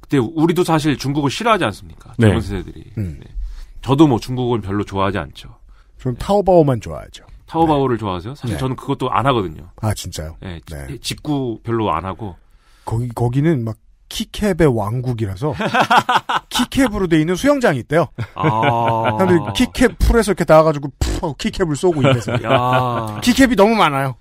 그때 우리도 사실 중국을 싫어하지 않습니까? 네. 젊은 네. 세대들이. 음. 네. 저도 뭐 중국을 별로 좋아하지 않죠. 저는 네. 타오바오만 좋아하죠. 타오바오를 네. 좋아하세요? 사실 저는 그것도 안 하거든요. 아 진짜요? 네. 집구 별로 안 하고 거기 거기는 막 키캡의 왕국이라서 키캡으로 돼 있는 수영장이 있대요. 아. 사 키캡 풀에서 이렇게 나와가지고 키캡을 쏘고 이래서 야. 키캡이 너무 많아요.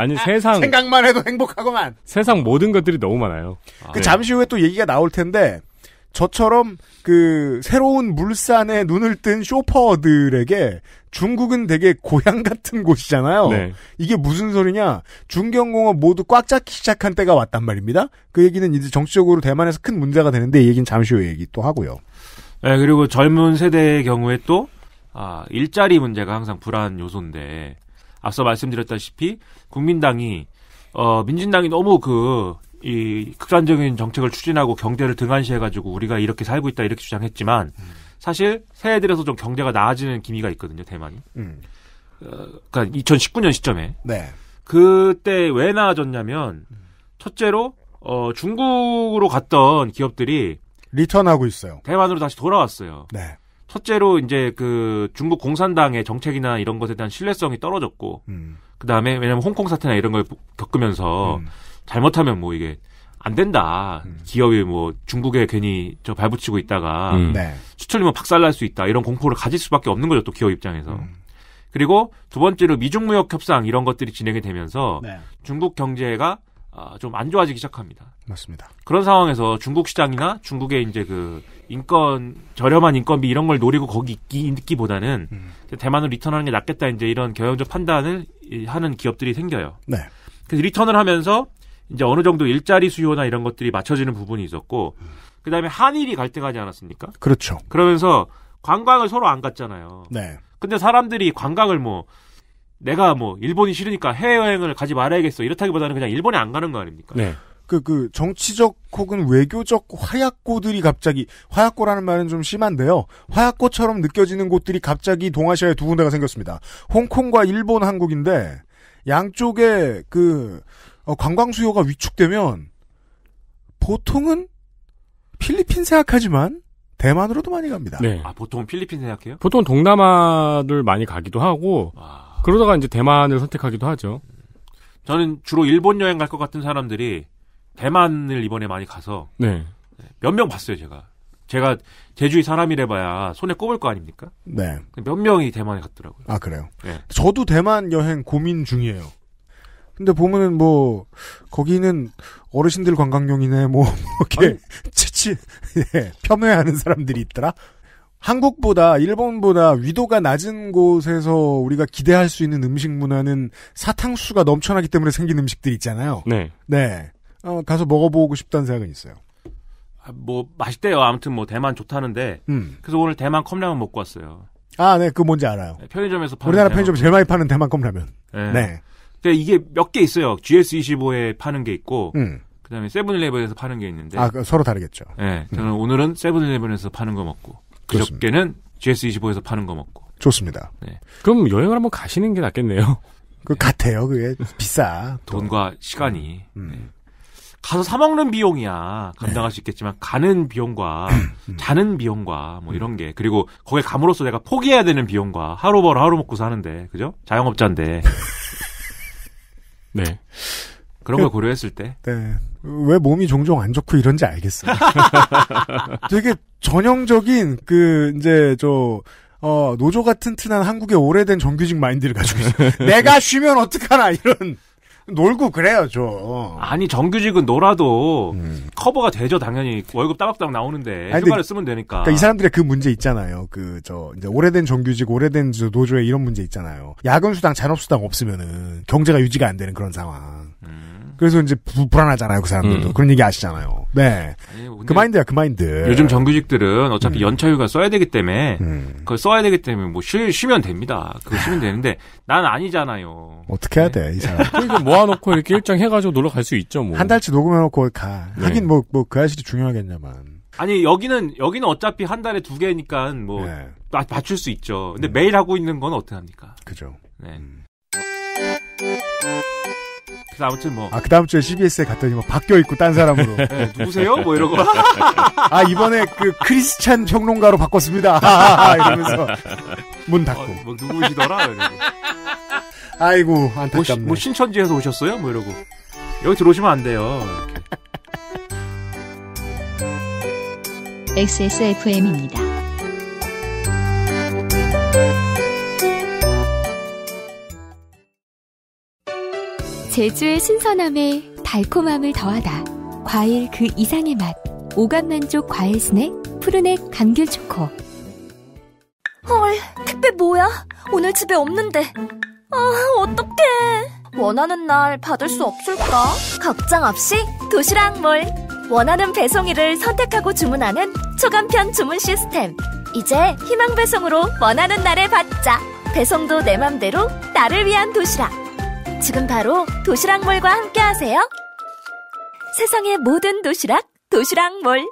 아니 세상 생각만 해도 행복하고만 세상 모든 것들이 너무 많아요. 그 아. 잠시 후에 또 얘기가 나올 텐데 저처럼 그 새로운 물산에 눈을 뜬 쇼퍼들에게 중국은 되게 고향 같은 곳이잖아요. 네. 이게 무슨 소리냐? 중경공업 모두 꽉 잡기 시작한 때가 왔단 말입니다. 그 얘기는 이제 정치적으로 대만에서 큰 문제가 되는데 이 얘기는 잠시 후에 얘기 또 하고요. 네, 그리고 젊은 세대의 경우에 또 아, 일자리 문제가 항상 불안 요소인데 앞서 말씀드렸다시피 국민당이 어, 민진당이 너무 그이 극단적인 정책을 추진하고 경제를 등한시해가지고 우리가 이렇게 살고 있다 이렇게 주장했지만 음. 사실 새해 들어서 좀 경제가 나아지는 기미가 있거든요 대만이. 음. 어, 그러니까 2019년 시점에 네. 그때 왜 나아졌냐면 음. 첫째로 어, 중국으로 갔던 기업들이 리턴하고 있어요. 대만으로 다시 돌아왔어요. 네. 첫째로 이제 그 중국 공산당의 정책이나 이런 것에 대한 신뢰성이 떨어졌고 음. 그다음에 왜냐면 홍콩 사태나 이런 걸 겪으면서 음. 잘못하면 뭐 이게 안 된다. 음. 기업이 뭐 중국에 괜히 저 발붙이고 있다가 음. 네. 수출이면 박살날 수 있다. 이런 공포를 가질 수밖에 없는 거죠. 또 기업 입장에서. 음. 그리고 두 번째로 미중 무역 협상 이런 것들이 진행이 되면서 네. 중국 경제가 어, 아, 좀 안 좋아지기 시작합니다. 맞습니다. 그런 상황에서 중국 시장이나 중국의 이제 그인권 저렴한 인건비 이런 걸 노리고 거기 있기, 있기보다는 음. 대만으로 리턴하는 게 낫겠다 이제 이런 경영적 판단을 하는 기업들이 생겨요. 네. 그래서 리턴을 하면서 이제 어느 정도 일자리 수요나 이런 것들이 맞춰지는 부분이 있었고 그다음에 한일이 갈등하지 않았습니까? 그렇죠. 그러면서 관광을 서로 안 갔잖아요. 네. 근데 사람들이 관광을 뭐 내가 뭐 일본이 싫으니까 해외여행을 가지 말아야겠어 이렇다기보다는 그냥 일본에 안 가는 거 아닙니까? 네. 그, 그, 정치적 혹은 외교적 화약고들이 갑자기, 화약고라는 말은 좀 심한데요. 화약고처럼 느껴지는 곳들이 갑자기 동아시아에 두 군데가 생겼습니다. 홍콩과 일본, 한국인데, 양쪽에 그, 어, 관광 수요가 위축되면 보통은 필리핀 생각하지만 대만으로도 많이 갑니다. 네. 아, 보통 은 필리핀 생각해요? 보통 동남아를 많이 가기도 하고 와... 아. 그러다가 이제 대만을 선택하기도 하죠. 저는 주로 일본 여행 갈 것 같은 사람들이 대만을 이번에 많이 가서 네. 몇 명 봤어요, 제가. 제가 제주의 사람이래봐야 손에 꼽을 거 아닙니까? 네. 몇 명이 대만에 갔더라고요. 아 그래요. 네. 저도 대만 여행 고민 중이에요. 근데 보면은 뭐 거기는 어르신들 관광용이네 뭐, 뭐 이렇게 치치 예, 편애하는 사람들이 있더라. 한국보다 일본보다 위도가 낮은 곳에서 우리가 기대할 수 있는 음식 문화는 사탕수가 넘쳐나기 때문에 생긴 음식들 있잖아요. 네. 네. 어, 가서 먹어보고 싶다는 생각은 있어요. 아, 뭐 맛있대요. 아무튼 뭐 대만 좋다는데. 음. 그래서 오늘 대만 컵라면 먹고 왔어요. 아, 네, 그 뭔지 알아요. 네, 편의점에서 파는 우리나라 편의점 제일 많이 파는 대만 컵라면. 네. 네. 근데 이게 몇 개 있어요. GS25에 파는 게 있고, 음. 그 다음에 세븐일레븐에서 파는 게 있는데. 아, 그 서로 다르겠죠. 네. 저는 음. 오늘은 세븐일레븐에서 파는 거 먹고, 그저께는 GS25에서 파는 거 먹고. 좋습니다. 네. 그럼 여행을 한번 가시는 게 낫겠네요. 그 네. 같아요. 그게 비싸. 돈과 시간이. 음. 네. 가서 사 먹는 비용이야 감당할 네. 수 있겠지만 가는 비용과 음. 자는 비용과 뭐 음. 이런 게 그리고 거기에 감으로써 내가 포기해야 되는 비용과 하루 벌어 하루 먹고 사는데 그죠? 자영업자인데 네. 그런 걸 고려했을 때. 네. 왜 몸이 종종 안 좋고 이런지 알겠어요. 되게 전형적인 그 이제 저 어, 노조 같은 튼한 한국의 오래된 정규직 마인드를 가지고 있어요. 내가 쉬면 어떡하나 이런. 놀고 그래요, 좀. 아니, 정규직은 놀아도 음. 커버가 되죠, 당연히. 월급 따박따박 나오는데. 아니, 휴가를 쓰면 되니까. 그러니까 이 사람들의 그 문제 있잖아요. 그, 저, 이제 오래된 정규직, 오래된 노조에 이런 문제 있잖아요. 야근수당, 잔업수당 없으면은 경제가 유지가 안 되는 그런 상황. 그래서 이제 부, 불안하잖아요, 그 사람들도. 음. 그런 얘기 아시잖아요. 네. 아니, 그 마인드야, 그 마인드. 요즘 정규직들은 어차피 음. 연차휴가 써야 되기 때문에, 음. 그걸 써야 되기 때문에 뭐 쉬, 쉬면 됩니다. 그거 쉬면 되는데, 난 아니잖아요. 어떻게 해야 돼, 이 네. 사람. 그러니 모아놓고 이렇게 일정 해가지고 놀러 갈 수 있죠, 뭐. 한 달치 녹음해놓고 가. 네. 하긴 뭐, 뭐, 그 아실이 중요하겠냐만. 아니, 여기는, 여기는 어차피 한 달에 두 개니까 뭐, 네. 맞출 수 있죠. 근데 음. 매일 하고 있는 건 어떻게 합니까? 그죠. 네. 음. 그래서 아무 뭐. 아, 그 다음 주에 CBS에 갔더니 뭐 바뀌어 있고 딴 사람으로. 네, 누구세요? 뭐 이러고. 아, 이번에 그 크리스찬 평론가로 바꿨습니다. 아, 이러면서 문 닫고. 어, 뭐 누구시더라? 이러고. 아이고, 뭐 안타깝네. 뭐, 뭐 신천지에서 오셨어요? 뭐 이러고. 여기 들어오시면 안 돼요. XSFM입니다. 제주의 신선함에 달콤함을 더하다. 과일 그 이상의 맛. 오감 만족 과일 스낵 푸르넥 감귤 초코. 헐, 택배 뭐야? 오늘 집에 없는데. 아, 어떡해. 원하는 날 받을 수 없을까? 걱정 없이 도시락몰. 원하는 배송일을 선택하고 주문하는 초간편 주문 시스템. 이제 희망 배송으로 원하는 날에 받자. 배송도 내 맘대로 나를 위한 도시락. 지금 바로 도시락몰과 함께하세요. 세상의 모든 도시락, 도시락몰.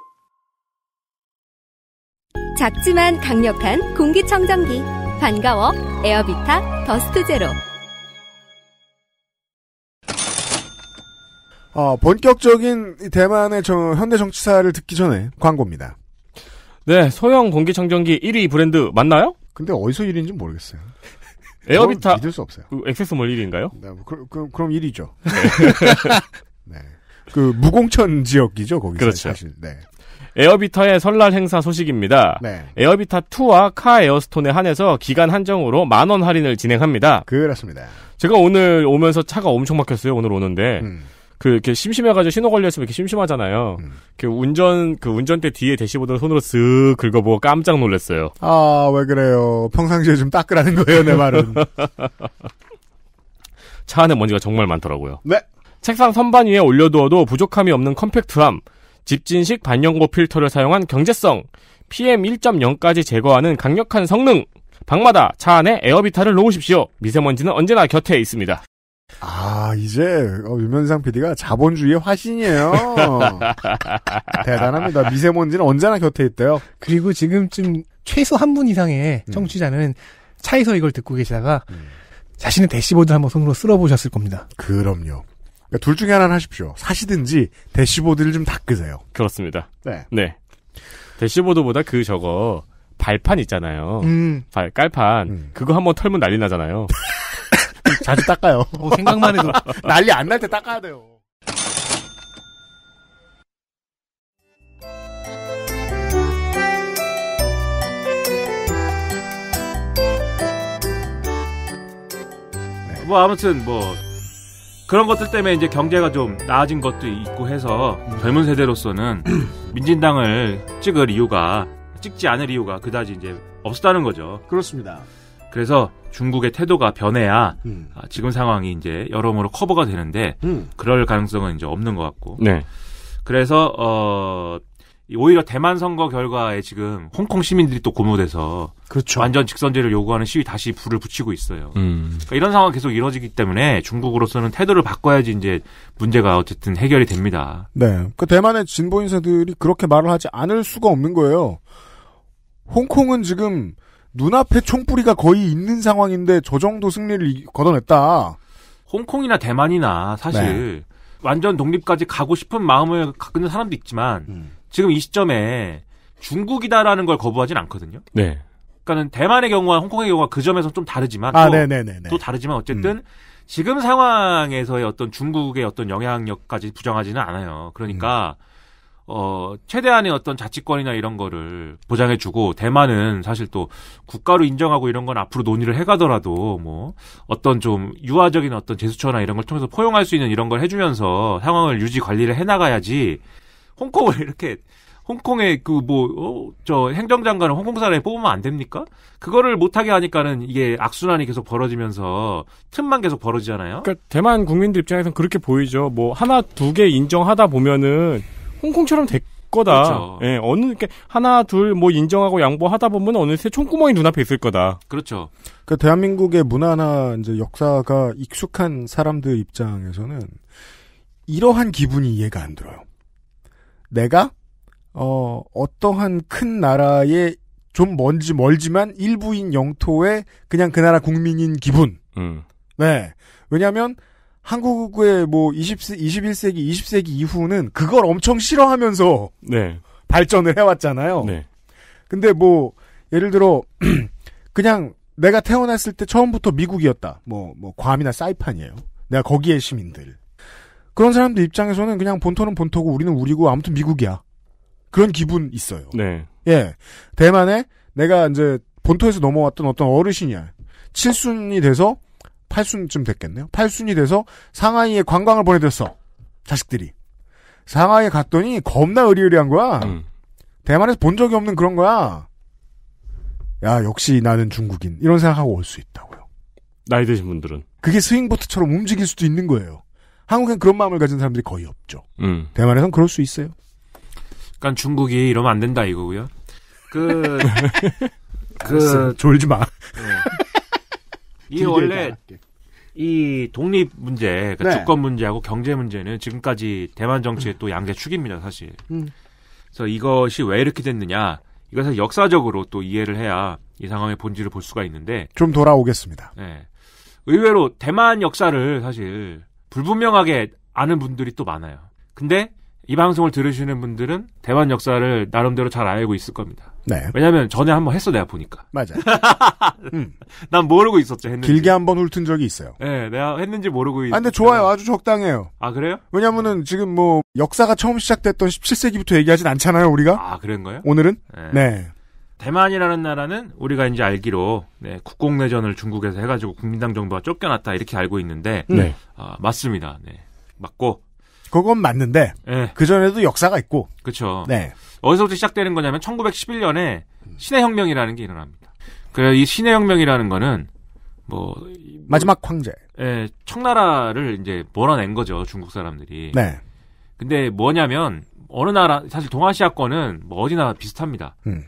작지만 강력한 공기청정기. 반가워, 에어비타 더스트 제로. 어, 본격적인 대만의 저 현대 정치사를 듣기 전에 광고입니다. 네, 소형 공기청정기 1위 브랜드 맞나요? 근데 어디서 1위인지 모르겠어요. 에어비타 믿을 수 없어요. 그 액세스몰 1위인가요? 네, 뭐, 그, 그, 그럼 1위죠. 네. 그 무공천 지역이죠 거기 그렇죠. 사실. 네. 에어비타의 설날 행사 소식입니다. 네. 에어비타 2와 카 에어스톤에 한해서 기간 한정으로 만원 할인을 진행합니다. 그렇습니다. 제가 오늘 오면서 차가 엄청 막혔어요. 오늘 오는데. 음. 그 이렇게 심심해가지고 신호 걸렸으면 이렇게 심심하잖아요. 음. 그 운전 그 운전대 뒤에 대시보드를 손으로 쓱 긁어보고 깜짝 놀랐어요. 아 왜 그래요? 평상시에 좀 닦으라는 거예요 내 말은. 차 안에 먼지가 정말 많더라고요. 네. 책상 선반 위에 올려두어도 부족함이 없는 컴팩트함, 집진식 반영고 필터를 사용한 경제성, PM 1.0까지 제거하는 강력한 성능. 방마다 차 안에 에어비타를 놓으십시오. 미세먼지는 언제나 곁에 있습니다. 아, 이제 어, 유면상 PD가 자본주의의 화신이에요. 대단합니다. 미세먼지는 언제나 곁에 있대요. 그리고 지금쯤 최소 한 분 이상의 음. 청취자는 음. 차에서 이걸 듣고 계시다가 음. 자신의 대시보드 한 번 손으로 쓸어보셨을 겁니다. 그럼요. 그러니까 둘 중에 하나는 하십시오. 사시든지 대시보드를 좀 닦으세요. 그렇습니다. 네. 네. 대시보드보다 그 저거 발판 있잖아요. 음. 발 깔판 음. 그거 한번 털면 난리 나잖아요. 자주 닦아요. 어, 생각만 해도 난리 안 날 때 닦아야 돼요. 네, 뭐 아무튼 뭐 그런 것들 때문에 이제 경제가 좀 나아진 것도 있고 해서 젊은 세대로서는 민진당을 찍을 이유가 찍지 않을 이유가 그다지 이제 없었다는 거죠. 그렇습니다. 그래서 중국의 태도가 변해야 음. 아, 지금 상황이 이제 여러모로 커버가 되는데 음. 그럴 가능성은 이제 없는 것 같고. 네. 그래서 어 오히려 대만 선거 결과에 지금 홍콩 시민들이 또 고무돼서 그렇죠. 완전 직선제를 요구하는 시위 다시 불을 붙이고 있어요. 음. 그러니까 이런 상황 계속 이뤄지기 때문에 중국으로서는 태도를 바꿔야지 이제 문제가 어쨌든 해결이 됩니다. 네, 그 대만의 진보 인사들이 그렇게 말을 하지 않을 수가 없는 거예요. 홍콩은 지금 눈앞에 총뿌리가 거의 있는 상황인데 저 정도 승리를 거둬냈다. 홍콩이나 대만이나 사실 네. 완전 독립까지 가고 싶은 마음을 갖는 사람도 있지만 음. 지금 이 시점에 중국이다라는 걸 거부하진 않거든요. 네. 그러니까는 대만의 경우와 홍콩의 경우가 그 점에서 좀 다르지만 아, 또, 네네네네. 네, 네, 네. 또 다르지만 어쨌든 음. 지금 상황에서의 어떤 중국의 어떤 영향력까지 부정하지는 않아요. 그러니까 음. 어, 최대한의 어떤 자치권이나 이런 거를 보장해주고, 대만은 사실 또 국가로 인정하고 이런 건 앞으로 논의를 해가더라도, 뭐, 어떤 좀 유화적인 어떤 제스처나 이런 걸 통해서 포용할 수 있는 이런 걸 해주면서 상황을 유지 관리를 해나가야지, 홍콩을 이렇게, 홍콩의 그 뭐, 어, 저 행정장관을 홍콩 사람에 뽑으면 안 됩니까? 그거를 못하게 하니까는 이게 악순환이 계속 벌어지면서 틈만 계속 벌어지잖아요? 그러니까 대만 국민들 입장에선 그렇게 보이죠. 뭐, 하나, 두 개 인정하다 보면은, 홍콩처럼 될 거다. 그렇죠. 예, 어느 이렇게 하나 둘 뭐 인정하고 양보하다 보면 어느새 총구멍이 눈앞에 있을 거다. 그렇죠. 그 대한민국의 문화나 이제 역사가 익숙한 사람들 입장에서는 이러한 기분이 이해가 안 들어요. 내가 어 어떠한 큰 나라의 좀 먼지 멀지만 일부인 영토에 그냥 그 나라 국민인 기분. 음. 네. 왜냐하면 한국의 뭐 20세, 21세기, 20세기 이후는 그걸 엄청 싫어하면서 네. 발전을 해왔잖아요. 네. 근데 뭐 예를 들어 그냥 내가 태어났을 때 처음부터 미국이었다. 뭐, 뭐, 괌이나 사이판이에요. 내가 거기에 시민들. 그런 사람들 입장에서는 그냥 본토는 본토고 우리는 우리고 아무튼 미국이야. 그런 기분 있어요. 네. 예. 대만에 내가 이제 본토에서 넘어왔던 어떤 어르신이야. 칠순이 돼서 8순쯤 됐겠네요. 8순이 돼서 상하이에 관광을 보내줬어. 자식들이. 상하이에 갔더니 겁나 의리의리한 거야. 음. 대만에서 본 적이 없는 그런 거야. 야, 역시 나는 중국인. 이런 생각하고 올 수 있다고요. 나이 드신 분들은. 그게 스윙보트처럼 움직일 수도 있는 거예요. 한국엔 그런 마음을 가진 사람들이 거의 없죠. 음. 대만에선 그럴 수 있어요. 그러니까 중국이 이러면 안 된다 이거고요. 그, 그, 졸지 마. 네. 이게 원래 이 독립 문제, 그러니까 네. 주권 문제하고 경제 문제는 지금까지 대만 정치의 음. 또 양대 축입니다, 사실. 음. 그래서 이것이 왜 이렇게 됐느냐, 이것을 역사적으로 또 이해를 해야 이 상황의 본질을 볼 수가 있는데. 좀 돌아오겠습니다. 네. 의외로 대만 역사를 사실 불분명하게 아는 분들이 또 많아요. 근데 이 방송을 들으시는 분들은 대만 역사를 나름대로 잘 알고 있을 겁니다. 네. 왜냐하면 전에 한번 했어 내가 보니까. 맞아. 음. 난 모르고 있었죠 했는지. 길게 한번 훑은 적이 있어요. 네, 내가 했는지 모르고. 있... 아, 근데 좋아요. 아주 적당해요. 아 그래요? 왜냐면은 지금 뭐 역사가 처음 시작됐던 17세기부터 얘기하진 않잖아요 우리가. 아 그런가요? 오늘은. 네. 네. 대만이라는 나라는 우리가 이제 알기로 네, 국공내전을 중국에서 해가지고 국민당 정부가 쫓겨났다 이렇게 알고 있는데 음. 네. 아, 맞습니다. 네. 맞고 그건 맞는데 네. 예. 그 전에도 역사가 있고 그렇죠. 네. 어디서부터 시작되는 거냐면 1911년에 신해 혁명이라는 게 일어납니다. 그래서 이 신해 혁명이라는 거는 뭐 마지막 황제. 예, 청나라를 이제 몰아낸 거죠 중국 사람들이. 네. 근데 뭐냐면 어느 나라 사실 동아시아권은 뭐 어디나 비슷합니다. 음.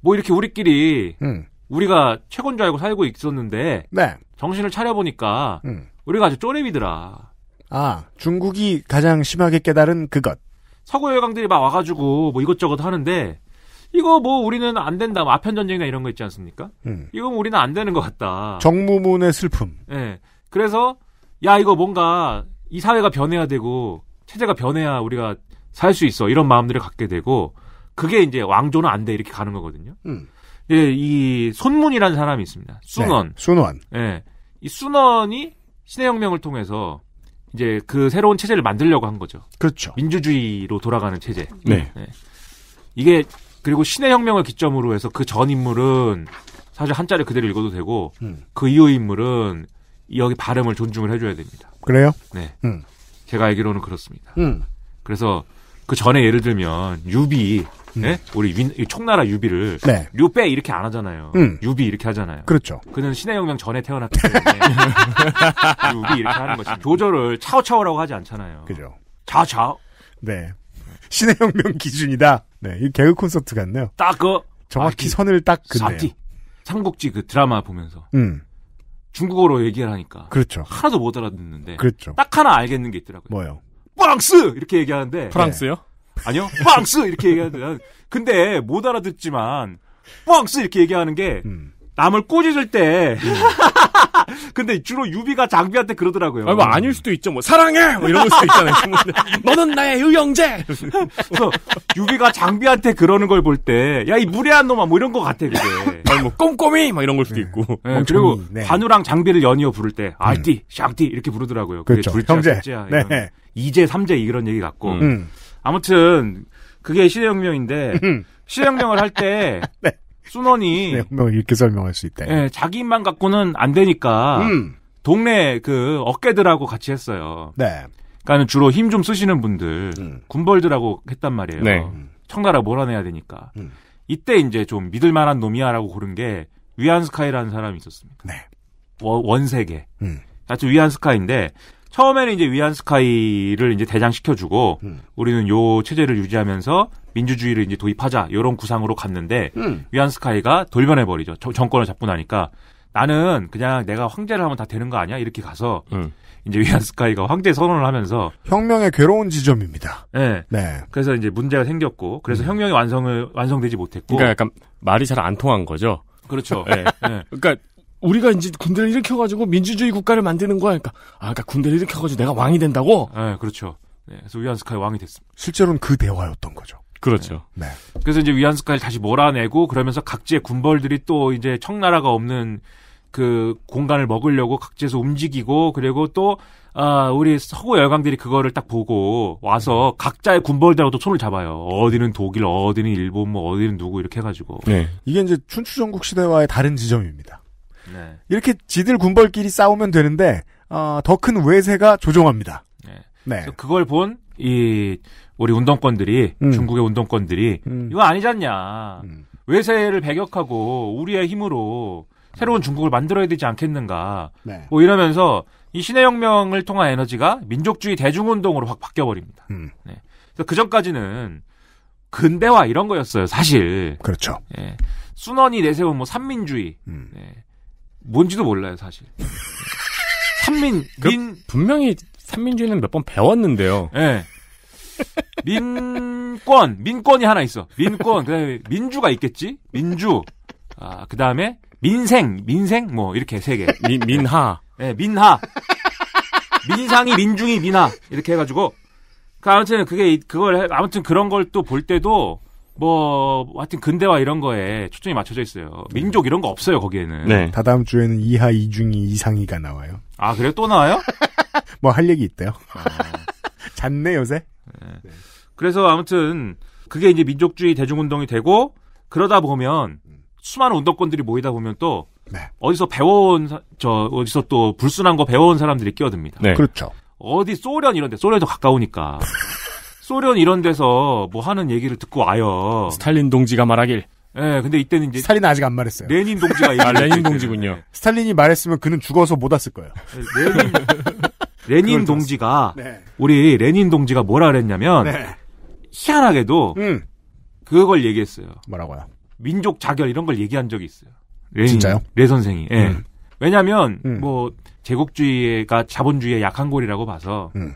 뭐 이렇게 우리끼리 음. 우리가 최고인 줄 알고 살고 있었는데 네. 정신을 차려 보니까 음. 우리가 아주 쪼렙이더라. 아 중국이 가장 심하게 깨달은 그것. 서구 열강들이 막 와가지고 뭐 이것저것 하는데 이거 뭐 우리는 안 된다. 뭐 아편 전쟁이나 이런 거 있지 않습니까? 음. 이건 뭐 우리는 안 되는 것 같다. 정무문의 슬픔. 예. 네. 그래서 야 이거 뭔가 이 사회가 변해야 되고 체제가 변해야 우리가 살 수 있어 이런 마음들을 갖게 되고 그게 이제 왕조는 안 돼 이렇게 가는 거거든요. 음. 예, 이 손문이라는 사람이 있습니다. 순원. 네, 순원. 예. 이 순원이 신해혁명을 통해서 이제 그 새로운 체제를 만들려고 한 거죠. 그렇죠. 민주주의로 돌아가는 체제. 네. 네. 이게 그리고 신의 혁명을 기점으로 해서 그 전 인물은 사실 한자를 그대로 읽어도 되고 음. 그 이후 인물은 여기 발음을 존중을 해줘야 됩니다. 그래요? 네. 음. 제가 알기로는 그렇습니다. 음. 그래서 그 전에 예를 들면 유비 네? 우리 윈, 총나라 유비를 네. 류빼 이렇게 안 하잖아요. 음. 유비 이렇게 하잖아요. 그렇죠. 그는 신해혁명 전에 태어났기 때문에 유비 이렇게 하는 거지. 조절을 차오차오라고 하지 않잖아요. 그죠. 자자. 네. 신해혁명 기준이다. 네, 이 개그 콘서트 같네요. 딱 그 정확히 아, 선을 딱 그네요. 삼국지 그 드라마 보면서. 음. 중국어로 얘기를 하니까. 그렇죠. 하나도 못 알아듣는데. 그렇죠. 딱 하나 알겠는 게 있더라고요. 뭐요? 프랑스! 이렇게 얘기하는데. 프랑스요? 네. 아니요, 빵스 이렇게 얘기하는. 근데 못 알아듣지만 빵스 이렇게 얘기하는 게 음. 남을 꼬집을 때. 근데 주로 유비가 장비한테 그러더라고요. 아니, 뭐 아닐 수도 있죠. 뭐 사랑해 뭐 이런 수도 있잖아요. 너는 나의 유형제 그래서 유비가 장비한테 그러는 걸 볼 때, 야 이 무례한 놈아 뭐 이런 거 같아 그게. 아니 뭐 꼼꼼히 막 뭐 이런 걸 수도 네. 있고. 네, 그리고 네. 관우랑 장비를 연이어 부를 때 음. 알띠, 샹띠 이렇게 부르더라고요. 그게 그렇죠. 둘째, 형제. 둘째, 네. 이제 삼제 이런 얘기 같고. 음. 아무튼 그게 시대혁명인데 시대혁명을 할때 네. 순원이 시대혁명 이렇게 설명할 수 있다. 예, 자기 입만 갖고는 안 되니까 음. 동네 그 어깨들하고 같이 했어요. 네. 그러니까 주로 힘 좀 쓰시는 분들 음. 군벌들하고 했단 말이에요. 네. 청나라 몰아내야 되니까 음. 이때 이제 좀 믿을 만한 놈이야라고 고른 게 위안스카이라는 사람이 있었습니다. 네. 원, 세계 음. 아주 위안스카인데 처음에는 이제 위안스카이를 이제 대장시켜주고 음. 우리는 요 체제를 유지하면서 민주주의를 이제 도입하자 요런 구상으로 갔는데 음. 위안스카이가 돌변해버리죠. 저, 정권을 잡고 나니까 나는 그냥 내가 황제를 하면 다 되는 거 아니야 이렇게 가서 음. 이제 위안스카이가 황제 선언을 하면서 혁명의 괴로운 지점입니다. 네. 네. 그래서 이제 문제가 생겼고 그래서 음. 혁명이 완성을 완성되지 못했고 그러니까 약간 말이 잘 안 통한 거죠. 그렇죠. 네. 네. 그러니까 우리가 이제 군대를 일으켜가지고 민주주의 국가를 만드는 거야. 그러니까, 아, 그러니까 군대를 일으켜가지고 내가 왕이 된다고? 네, 그렇죠. 네, 그래서 위안스카이 왕이 됐습니다. 실제로는 그 대화였던 거죠. 그렇죠. 네. 네. 그래서 이제 위안스카이를 다시 몰아내고 그러면서 각지의 군벌들이 또 이제 청나라가 없는 그 공간을 먹으려고 각지에서 움직이고 그리고 또 아, 우리 서구 열강들이 그거를 딱 보고 와서 각자의 군벌들하고 또 손을 잡아요. 어디는 독일, 어디는 일본, 뭐 어디는 누구 이렇게 해가지고. 네. 이게 이제 춘추전국 시대와의 다른 지점입니다. 네. 이렇게 지들 군벌끼리 싸우면 되는데 어, 더 큰 외세가 조종합니다. 네. 네. 그걸 본 이 우리 운동권들이 음. 중국의 운동권들이 음. 이거 아니잖냐. 음. 외세를 배격하고 우리의 힘으로 새로운 음. 중국을 만들어야 되지 않겠는가. 네. 뭐 이러면서 이 신해혁명을 통한 에너지가 민족주의 대중운동으로 확 바뀌어버립니다. 음. 네. 그래서 그 전까지는 근대화 이런 거였어요, 사실. 그렇죠. 예. 순원이 내세운 뭐 삼민주의. 음. 예. 뭔지도 몰라요, 사실. 삼민, 그 민. 분명히 삼민주의는 몇 번 배웠는데요. 예. 네. 민권, 민권이 하나 있어. 민권, 그 다음에 민주가 있겠지? 민주. 아, 그 다음에 민생, 민생? 뭐, 이렇게 세 개. 민, 민하. 예, 네, 민하. 민상이, 민중이, 민하. 이렇게 해가지고. 그, 아무튼 그게, 그걸, 아무튼 그런 걸 또 볼 때도 뭐 하여튼 근대화 이런 거에 초점이 맞춰져 있어요. 민족 이런 거 없어요 거기에는. 네. 다다음 주에는 이하 이중이 이상이가 나와요. 아 그래 또 나와요? 뭐 할 얘기 있대요. 아. 잤네 요새. 네. 그래서 아무튼 그게 이제 민족주의 대중운동이 되고 그러다 보면 수많은 운동권들이 모이다 보면 또 네. 어디서 배워온 사, 저 어디서 또 불순한 거 배워온 사람들이 끼어듭니다. 네. 그렇죠. 어디 소련 이런데 소련도 가까우니까. 소련 이런 데서 뭐 하는 얘기를 듣고 와요. 스탈린 동지가 말하길. 예, 네, 근데 이때는 이제 스탈린 은 아직 안 말했어요. 레닌 동지가 이 아, 레닌 동지군요. 예. 스탈린이 말했으면 그는 죽어서 못 왔을 거예요. 예, 레닌, 레닌 동지가 네. 우리 레닌 동지가 뭐라 그랬냐면 네. 희한하게도 음. 그걸 얘기했어요. 뭐라고요? 민족 자결 이런 걸 얘기한 적이 있어요. 레닌, 진짜요? 레 네 선생이. 예. 음. 왜냐하면 음. 뭐 제국주의가 자본주의의 약한 골이라고 봐서. 음.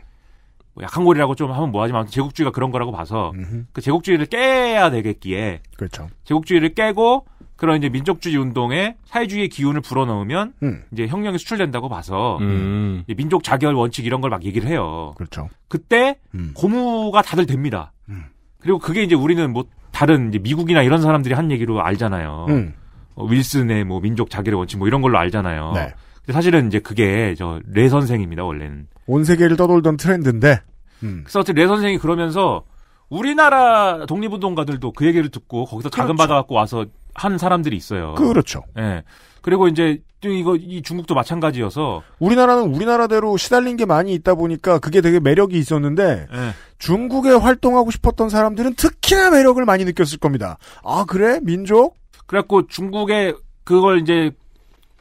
뭐 약한 골이라고 좀 하면 뭐하지만 제국주의가 그런 거라고 봐서 음흠. 그 제국주의를 깨야 되겠기에 그렇죠. 제국주의를 깨고 그런 이제 민족주의 운동에 사회주의의 기운을 불어넣으면 음. 이제 혁명이 수출된다고 봐서 음. 민족 자결 원칙 이런 걸 막 얘기를 해요. 그렇죠. 그때 음. 고무가 다들 됩니다. 음. 그리고 그게 이제 우리는 뭐 다른 이제 미국이나 이런 사람들이 한 얘기로 알잖아요. 음. 어, 윌슨의 뭐 민족 자결의 원칙 뭐 이런 걸로 알잖아요. 네. 근데 사실은 이제 그게 저 레 선생입니다 원래는. 온 세계를 떠돌던 트렌드인데. 음. 그래서 어쨌든 레 선생이 그러면서 우리나라 독립운동가들도 그 얘기를 듣고 거기서 자금 그렇죠. 받아갖고 와서 한 사람들이 있어요. 그렇죠. 예. 그리고 이제 이거 이 중국도 마찬가지여서 우리나라는 우리나라대로 시달린 게 많이 있다 보니까 그게 되게 매력이 있었는데 네. 중국에 활동하고 싶었던 사람들은 특히나 매력을 많이 느꼈을 겁니다. 아 그래 민족? 그래갖고 중국에 그걸 이제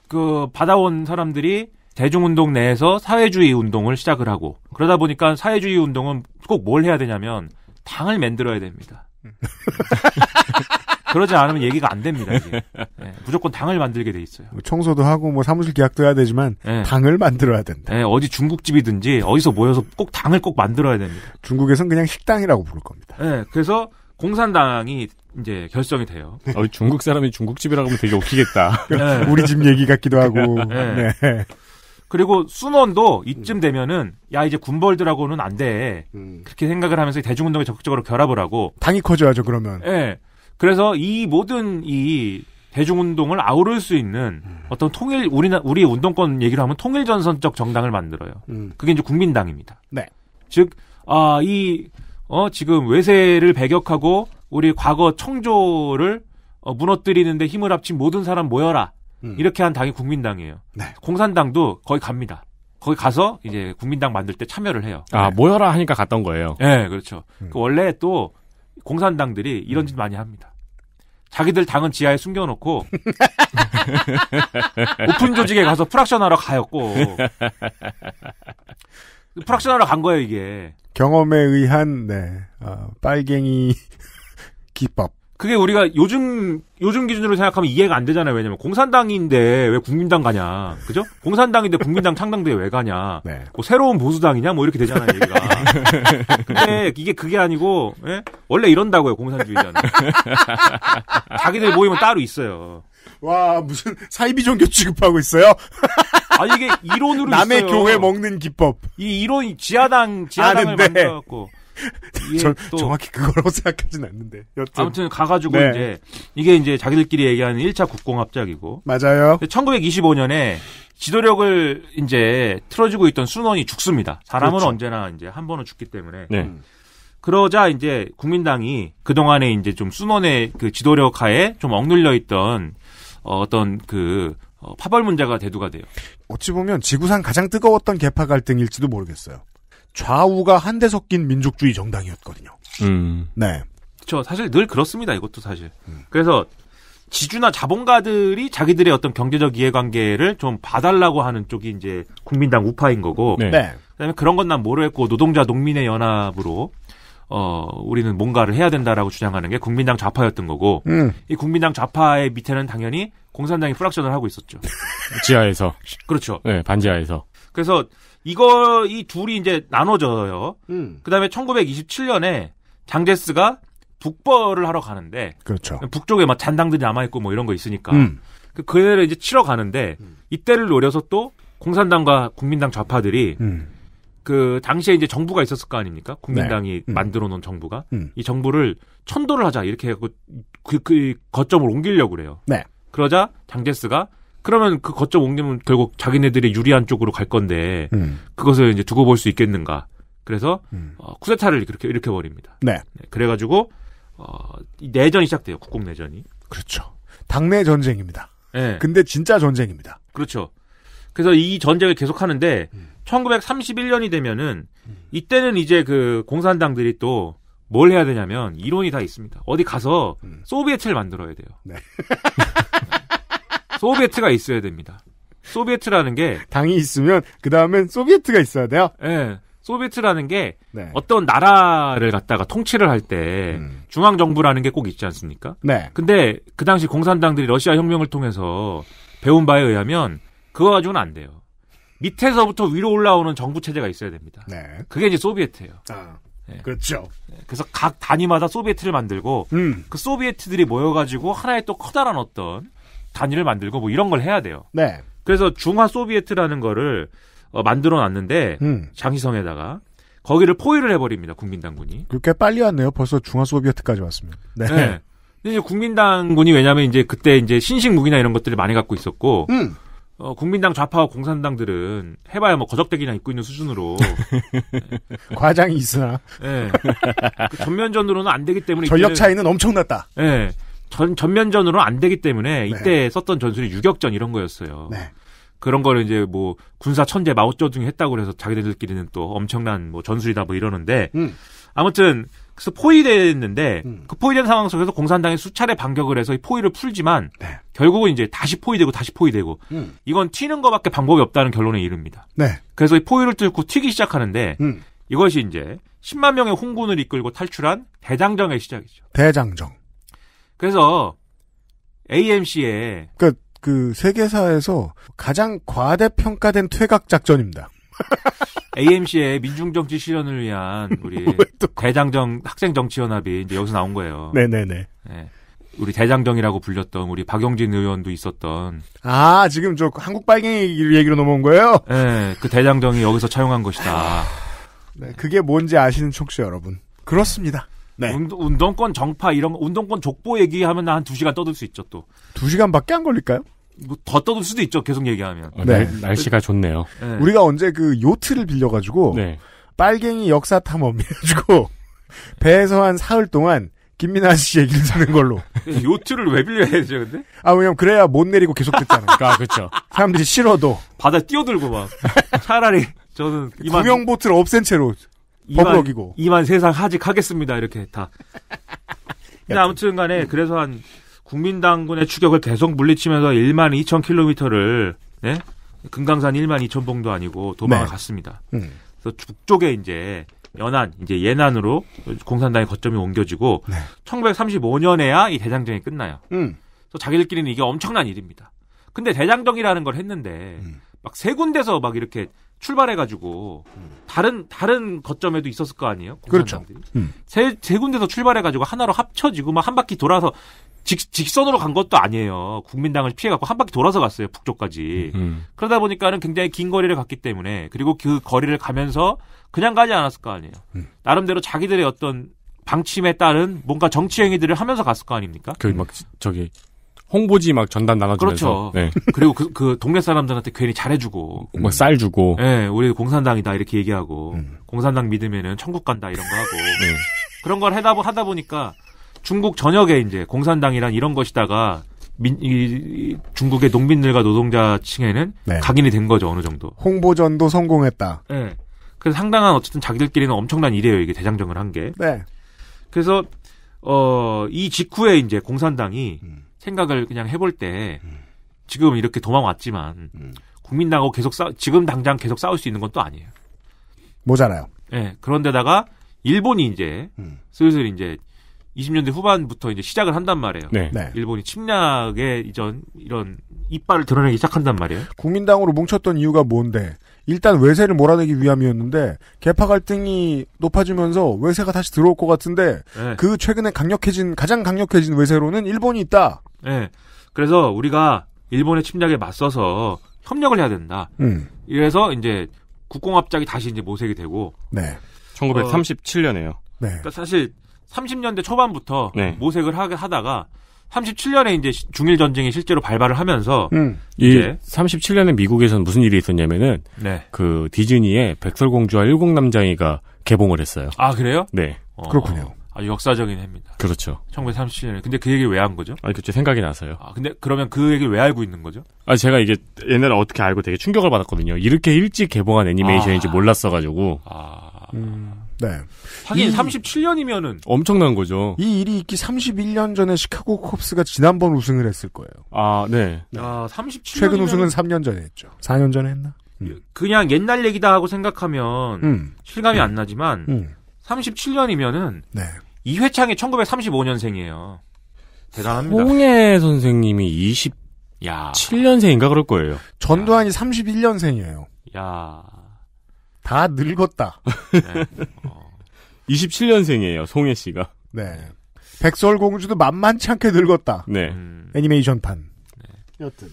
그 받아온 사람들이 대중운동 내에서 사회주의 운동을 시작을 하고 그러다 보니까 사회주의 운동은 꼭 뭘 해야 되냐면 당을 만들어야 됩니다. 그러지 않으면 얘기가 안 됩니다. 이게. 네, 무조건 당을 만들게 돼 있어요. 뭐 청소도 하고 뭐 사무실 계약도 해야 되지만 네. 당을 만들어야 된다. 네, 어디 중국집이든지 어디서 모여서 꼭 당을 꼭 만들어야 됩니다. 중국에선 그냥 식당이라고 부를 겁니다. 네, 그래서 공산당이 이제 결성이 돼요. 어, 중국 사람이 중국집이라고 하면 되게 웃기겠다. 네. 우리 집 얘기 같기도 하고. 네. 네. 그리고 순원도 이쯤 음. 되면은 야 이제 군벌들하고는 안 돼. 음. 그렇게 생각을 하면서 대중운동에 적극적으로 결합을 하고 당이 커져야죠 그러면. 예. 네. 그래서 이 모든 이 대중운동을 아우를 수 있는 음. 어떤 통일 우리나 우리 운동권 얘기를 하면 통일 전선적 정당을 만들어요. 음. 그게 이제 국민당입니다. 네. 즉아이어 지금 외세를 배격하고 우리 과거 청조를 어, 무너뜨리는데 힘을 합친 모든 사람 모여라. 음. 이렇게 한 당이 국민당이에요. 네. 공산당도 거기 갑니다. 거기 가서 이제 국민당 만들 때 참여를 해요. 아 네. 모여라 하니까 갔던 거예요. 네, 그렇죠. 음. 그 원래 또 공산당들이 이런 음. 짓 많이 합니다. 자기들 당은 지하에 숨겨놓고 오픈 조직에 가서 프락션하러 가였고 프락션하러 간 거예요 이게 경험에 의한 네 어, 빨갱이 기법 그게 우리가 요즘 요즘 기준으로 생각하면 이해가 안 되잖아요. 왜냐면 공산당인데 왜 국민당 가냐, 그죠? 공산당인데 국민당 창당대회 왜 가냐? 네. 뭐 새로운 보수당이냐, 뭐 이렇게 되잖아요. 얘기가. 근데 이게 그게 아니고 예? 원래 이런다고요, 공산주의자는. 자기들 모임은 따로 있어요. 와 무슨 사이비 종교 취급하고 있어요? 아니 이게 이론으로 남의 있어요. 교회 먹는 기법. 이 이론이 지하당 지하당을 아데만들어고 전, 정확히 그거라고 생각하진 않는데. 여튼. 아무튼 가가지고 네. 이제 이게 이제 자기들끼리 얘기하는 1차 국공합작이고. 맞아요. 1925년에 지도력을 이제 틀어주고 있던 순원이 죽습니다. 사람은 그렇죠. 언제나 이제 한 번은 죽기 때문에. 네. 음. 그러자 이제 국민당이 그동안에 이제 좀 순원의 그 지도력 하에 좀 억눌려 있던 어, 어떤 그 어, 파벌 문제가 대두가 돼요. 어찌 보면 지구상 가장 뜨거웠던 개파 갈등일지도 모르겠어요. 좌우가 한데 섞인 민족주의 정당이었거든요. 음. 네. 그렇죠. 사실 늘 그렇습니다. 이것도 사실. 음. 그래서 지주나 자본가들이 자기들의 어떤 경제적 이해관계를 좀 봐달라고 하는 쪽이 이제 국민당 우파인 거고. 네. 네. 그다음에 그런 건 난 모르겠고 노동자 농민의 연합으로 어 우리는 뭔가를 해야 된다라고 주장하는 게 국민당 좌파였던 거고. 음. 이 국민당 좌파의 밑에는 당연히 공산당이 플락션을 하고 있었죠. 지하에서. 그렇죠. 네, 반지하에서. 그래서 이거 이 둘이 이제 나눠져요. 음. 그다음에 1927년에 장제스가 북벌을 하러 가는데 그렇죠. 북쪽에 막 잔당들이 남아 있고 뭐 이런 거 있으니까 음. 그 그해를 이제 치러 가는데 음. 이때를 노려서 또 공산당과 국민당 좌파들이 음. 그 당시에 이제 정부가 있었을 거 아닙니까? 국민당이 네. 음. 만들어 놓은 정부가 음. 이 정부를 천도를 하자 이렇게 그, 그, 그 거점을 옮기려고 그래요. 네. 그러자 장제스가 그러면 그 거점 옮기면 결국 자기네들이 유리한 쪽으로 갈 건데 음. 그것을 이제 두고 볼 수 있겠는가. 그래서 음. 어, 쿠데타를 그렇게 이렇게 버립니다. 네. 네. 그래가지고 어, 내전이 시작돼요. 국공 내전이. 그렇죠. 당내 전쟁입니다. 네. 근데 진짜 전쟁입니다. 그렇죠. 그래서 이 전쟁을 계속하는데 음. 1931년이 되면은 음. 이때는 이제 그 공산당들이 또 뭘 해야 되냐면 이론이 다 있습니다. 어디 가서 음. 소비에트를 만들어야 돼요. 네. 소비에트가 있어야 됩니다. 소비에트라는 게 당이 있으면 그 다음엔 소비에트가 있어야 돼요. 예. 네, 소비에트라는 게 네. 어떤 나라를 갖다가 통치를 할때 음. 중앙 정부라는 게 꼭 있지 않습니까? 네. 근데 그 당시 공산당들이 러시아 혁명을 통해서 배운 바에 의하면 그거 가지고는 안 돼요. 밑에서부터 위로 올라오는 정부 체제가 있어야 됩니다. 네. 그게 이제 소비에트예요. 아. 네. 그렇죠. 네. 그래서 각 단위마다 소비에트를 만들고 음. 그 소비에트들이 모여가지고 하나의 또 커다란 어떤 단위를 만들고 뭐 이런 걸 해야 돼요. 네. 그래서 중화 소비에트라는 거를 어, 만들어 놨는데 음. 장시성에다가 거기를 포위를 해버립니다. 국민당군이. 그렇게 빨리 왔네요. 벌써 중화 소비에트까지 왔습니다. 네. 네. 근데 이제 국민당군이 왜냐하면 이제 그때 이제 신식 무기나 이런 것들을 많이 갖고 있었고 음. 어, 국민당 좌파와 공산당들은 해봐야 뭐 거적대기나 입고 있는 수준으로 과장이 있으나 네. 그 전면전으로는 안 되기 때문에 전력 차이는 엄청났다. 네. 전, 전면전으로 안 되기 때문에 네. 이때 네. 썼던 전술이 유격전 이런 거였어요. 네. 그런 거를 이제 뭐 군사 천재 마오쩌둥이 했다고 그래서 자기들끼리는 또 엄청난 뭐 전술이다 뭐 이러는데 음. 아무튼 그래서 포위됐는데 음. 그 포위된 상황 속에서 공산당이 수차례 반격을 해서 이 포위를 풀지만 네. 결국은 이제 다시 포위되고 다시 포위되고 음. 이건 튀는 것밖에 방법이 없다는 결론에 이릅니다. 네. 그래서 이 포위를 뚫고 튀기 시작하는데 음. 이것이 이제 10만 명의 홍군을 이끌고 탈출한 대장정의 시작이죠. 대장정. 그래서 AMC에 그러니까 그 세계사에서 가장 과대평가된 퇴각 작전입니다. AMC의 민중 정치 실현을 위한 우리 대장정 학생 정치 연합이 이제 여기서 나온 거예요. 네네네. 네. 우리 대장정이라고 불렸던 우리 박영진 의원도 있었던. 아 지금 저 한국 빨갱이 얘기로 넘어온 거예요? 네, 그 대장정이 여기서 차용한 것이다. 네, 그게 뭔지 아시는 청수 여러분. 그렇습니다. 네. 운동, 권 정파 이런 운동권 족보 얘기하면 한 2시간 떠들 수 있죠 또. 2시간밖에 안 걸릴까요? 뭐 더 떠들 수도 있죠 계속 얘기하면. 어, 네. 날, 씨가 좋네요. 네. 우리가 언제 그 요트를 빌려 가지고 네. 빨갱이 역사 탐험 해 가지고 배에서 한 사흘 동안 김민아 씨 얘기를 듣는 걸로. 요트를 왜 빌려야 되죠, 근데? 아, 왜냐면 그래야 못 내리고 계속 듣잖아. 아, 그렇죠. 사람들이 싫어도. 바다 뛰어들고 막. 차라리 저는 이만 구명보트를 없앤 채로 법록이고 이만 세상 하직하겠습니다 이렇게 다. 근데 아무튼간에 음. 그래서 한 국민당군의 추격을 계속 물리치면서 1만 2천 킬로미터를 네? 금강산 1만 2천 봉도 아니고 도망을 네. 갔습니다. 음. 그래서 북쪽에 이제 연안 이제 예난으로 공산당의 거점이 옮겨지고 네. 1935년에야 이 대장정이 끝나요. 음. 그래서 자기들끼리는 이게 엄청난 일입니다. 근데 대장정이라는 걸 했는데 음. 막세 군데서 막 이렇게 출발해가지고 음. 다른 다른 거점에도 있었을 거 아니에요? 그렇죠. 음. 세, 세 군데서 출발해가지고 하나로 합쳐지고 막 한 바퀴 돌아서 직, 직선으로 간 것도 아니에요. 국민당을 피해갖고 한 바퀴 돌아서 갔어요. 북쪽까지. 음. 음. 그러다 보니까는 굉장히 긴 거리를 갔기 때문에 그리고 그 거리를 가면서 그냥 가지 않았을 거 아니에요. 음. 나름대로 자기들의 어떤 방침에 따른 뭔가 정치 행위들을 하면서 갔을 거 아닙니까? 그막 저기 홍보지 막 전단 나눠주면서. 그렇죠. 네. 그리고 그, 그, 동네 사람들한테 괜히 잘해주고. 음. 뭐 뭐쌀 주고. 네, 우리 공산당이다 이렇게 얘기하고 음. 공산당 믿으면은 천국 간다 이런 거 하고 네. 그런 걸 하다, 하다 보니까 중국 전역에 이제 공산당이란 이런 것이다가 민, 이, 중국의 농민들과 노동자층에는 네. 각인이 된 거죠 어느 정도. 홍보전도 성공했다. 네. 그래서 상당한 어쨌든 자기들끼리는 엄청난 일이에요 이게 대장정을 한 게. 네. 그래서 어이 직후에 이제 공산당이 음. 생각을 그냥 해볼 때 음. 지금 이렇게 도망왔지만 음. 국민당하고 계속 싸 지금 당장 계속 싸울 수 있는 것도 아니에요. 뭐잖아요. 예. 네, 그런데다가 일본이 이제 음. 슬슬 이제 20년대 후반부터 이제 시작을 한단 말이에요. 네. 네. 일본이 침략의 이전 이런 이빨을 드러내기 시작한단 말이에요. 국민당으로 뭉쳤던 이유가 뭔데 일단 외세를 몰아내기 위함이었는데 개파 갈등이 높아지면서 외세가 다시 들어올 것 같은데 네. 그 최근에 강력해진 가장 강력해진 외세로는 일본이 있다. 네. 그래서 우리가 일본의 침략에 맞서서 협력을 해야 된다. 음. 이래서 이제 국공합작이 다시 이제 모색이 되고 네. 1937년에요. 네. 그러니까 사실 30년대 초반부터 네. 모색을 하게 하다가 37년에 이제 중일 전쟁이 실제로 발발을 하면서 음. 이 37년에 미국에서는 무슨 일이 있었냐면은 네. 그 디즈니의 백설공주와 일곱 남장이가 개봉을 했어요. 아 그래요? 네. 어, 그렇군요. 아 역사적인 해입니다. 그렇죠. 1937년에. 근데 그 얘기를 왜 한 거죠? 아, 그쵸. 생각이 나서요. 아, 근데 그러면 그 얘기를 왜 알고 있는 거죠? 아, 제가 이게 옛날에 어떻게 알고 되게 충격을 받았거든요. 이렇게 일찍 개봉한 애니메이션인지 아. 몰랐어가지고. 아. 음. 네. 하긴 37년이면은 엄청난 거죠. 이 일이 있기 31년 전에 시카고 컵스가 지난번 우승을 했을 거예요. 아, 네. 아, 37년 최근 우승은 3년 전에 했죠. 4년 전에 했나? 음. 그냥 옛날 얘기다 하고 생각하면 음. 실감이 음. 안 나지만 37년이면은 음. 네. 이회창이 1935년생이에요. 대단합니다. 홍해 선생님이 20 야. 7년생인가 그럴 거예요. 전두환이 야. 31년생이에요. 야. 다 늙었다. 네. 27년생이에요, 어. 송혜 씨가. 네. 백설공주도 만만치 않게 늙었다. 네. 음. 애니메이션판. 네. 여튼.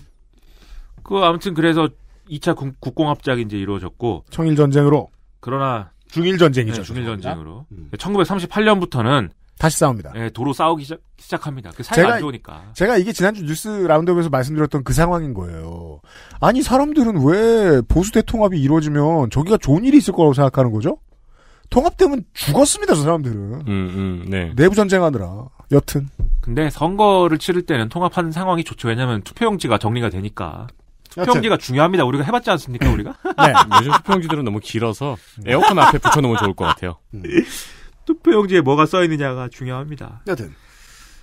그, 아무튼 그래서 2차 국, 공합작이 이제 이루어졌고. 청일전쟁으로. 그러나. 중일전쟁이죠. 네, 중일전쟁으로. 음. 1938년부터는 다시 싸웁니다. 네, 도로 싸우기 시작, 합니다그 사이 제가, 안 좋으니까. 제가 이게 지난주 뉴스 라운드업에서 말씀드렸던 그 상황인 거예요. 아니 사람들은 왜 보수 대통합이 이루어지면 저기가 좋은 일이 있을 거라고 생각하는 거죠? 통합되면 죽었습니다, 저 사람들은. 음, 음, 네. 내부 전쟁하느라. 여튼. 근데 선거를 치를 때는 통합하는 상황이 좋죠. 왜냐면 하 투표용지가 정리가 되니까. 투표용지가 중요합니다. 우리가 해봤지 않습니까, 우리가? 네. 요즘 투표용지들은 너무 길어서 에어컨 앞에 붙여놓으면 좋을 것 같아요. 음. 투표용지에 뭐가 써 있느냐가 중요합니다. 여튼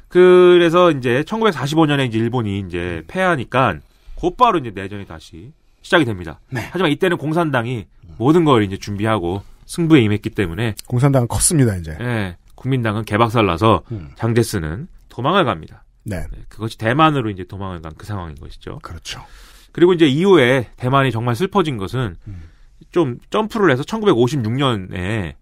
그래서 이제 1945년에 이제 일본이 이제 패하니까 곧바로 이제 내전이 다시 시작이 됩니다. 네. 하지만 이때는 공산당이 모든 걸 이제 준비하고 승부에 임했기 때문에 공산당은 컸습니다 이제. 네, 국민당은 개박살나서 음. 장제스는 도망을 갑니다. 네. 네. 그것이 대만으로 이제 도망을 간 그 상황인 것이죠. 그렇죠. 그리고 이제 이후에 대만이 정말 슬퍼진 것은 음. 좀 점프를 해서 1956년에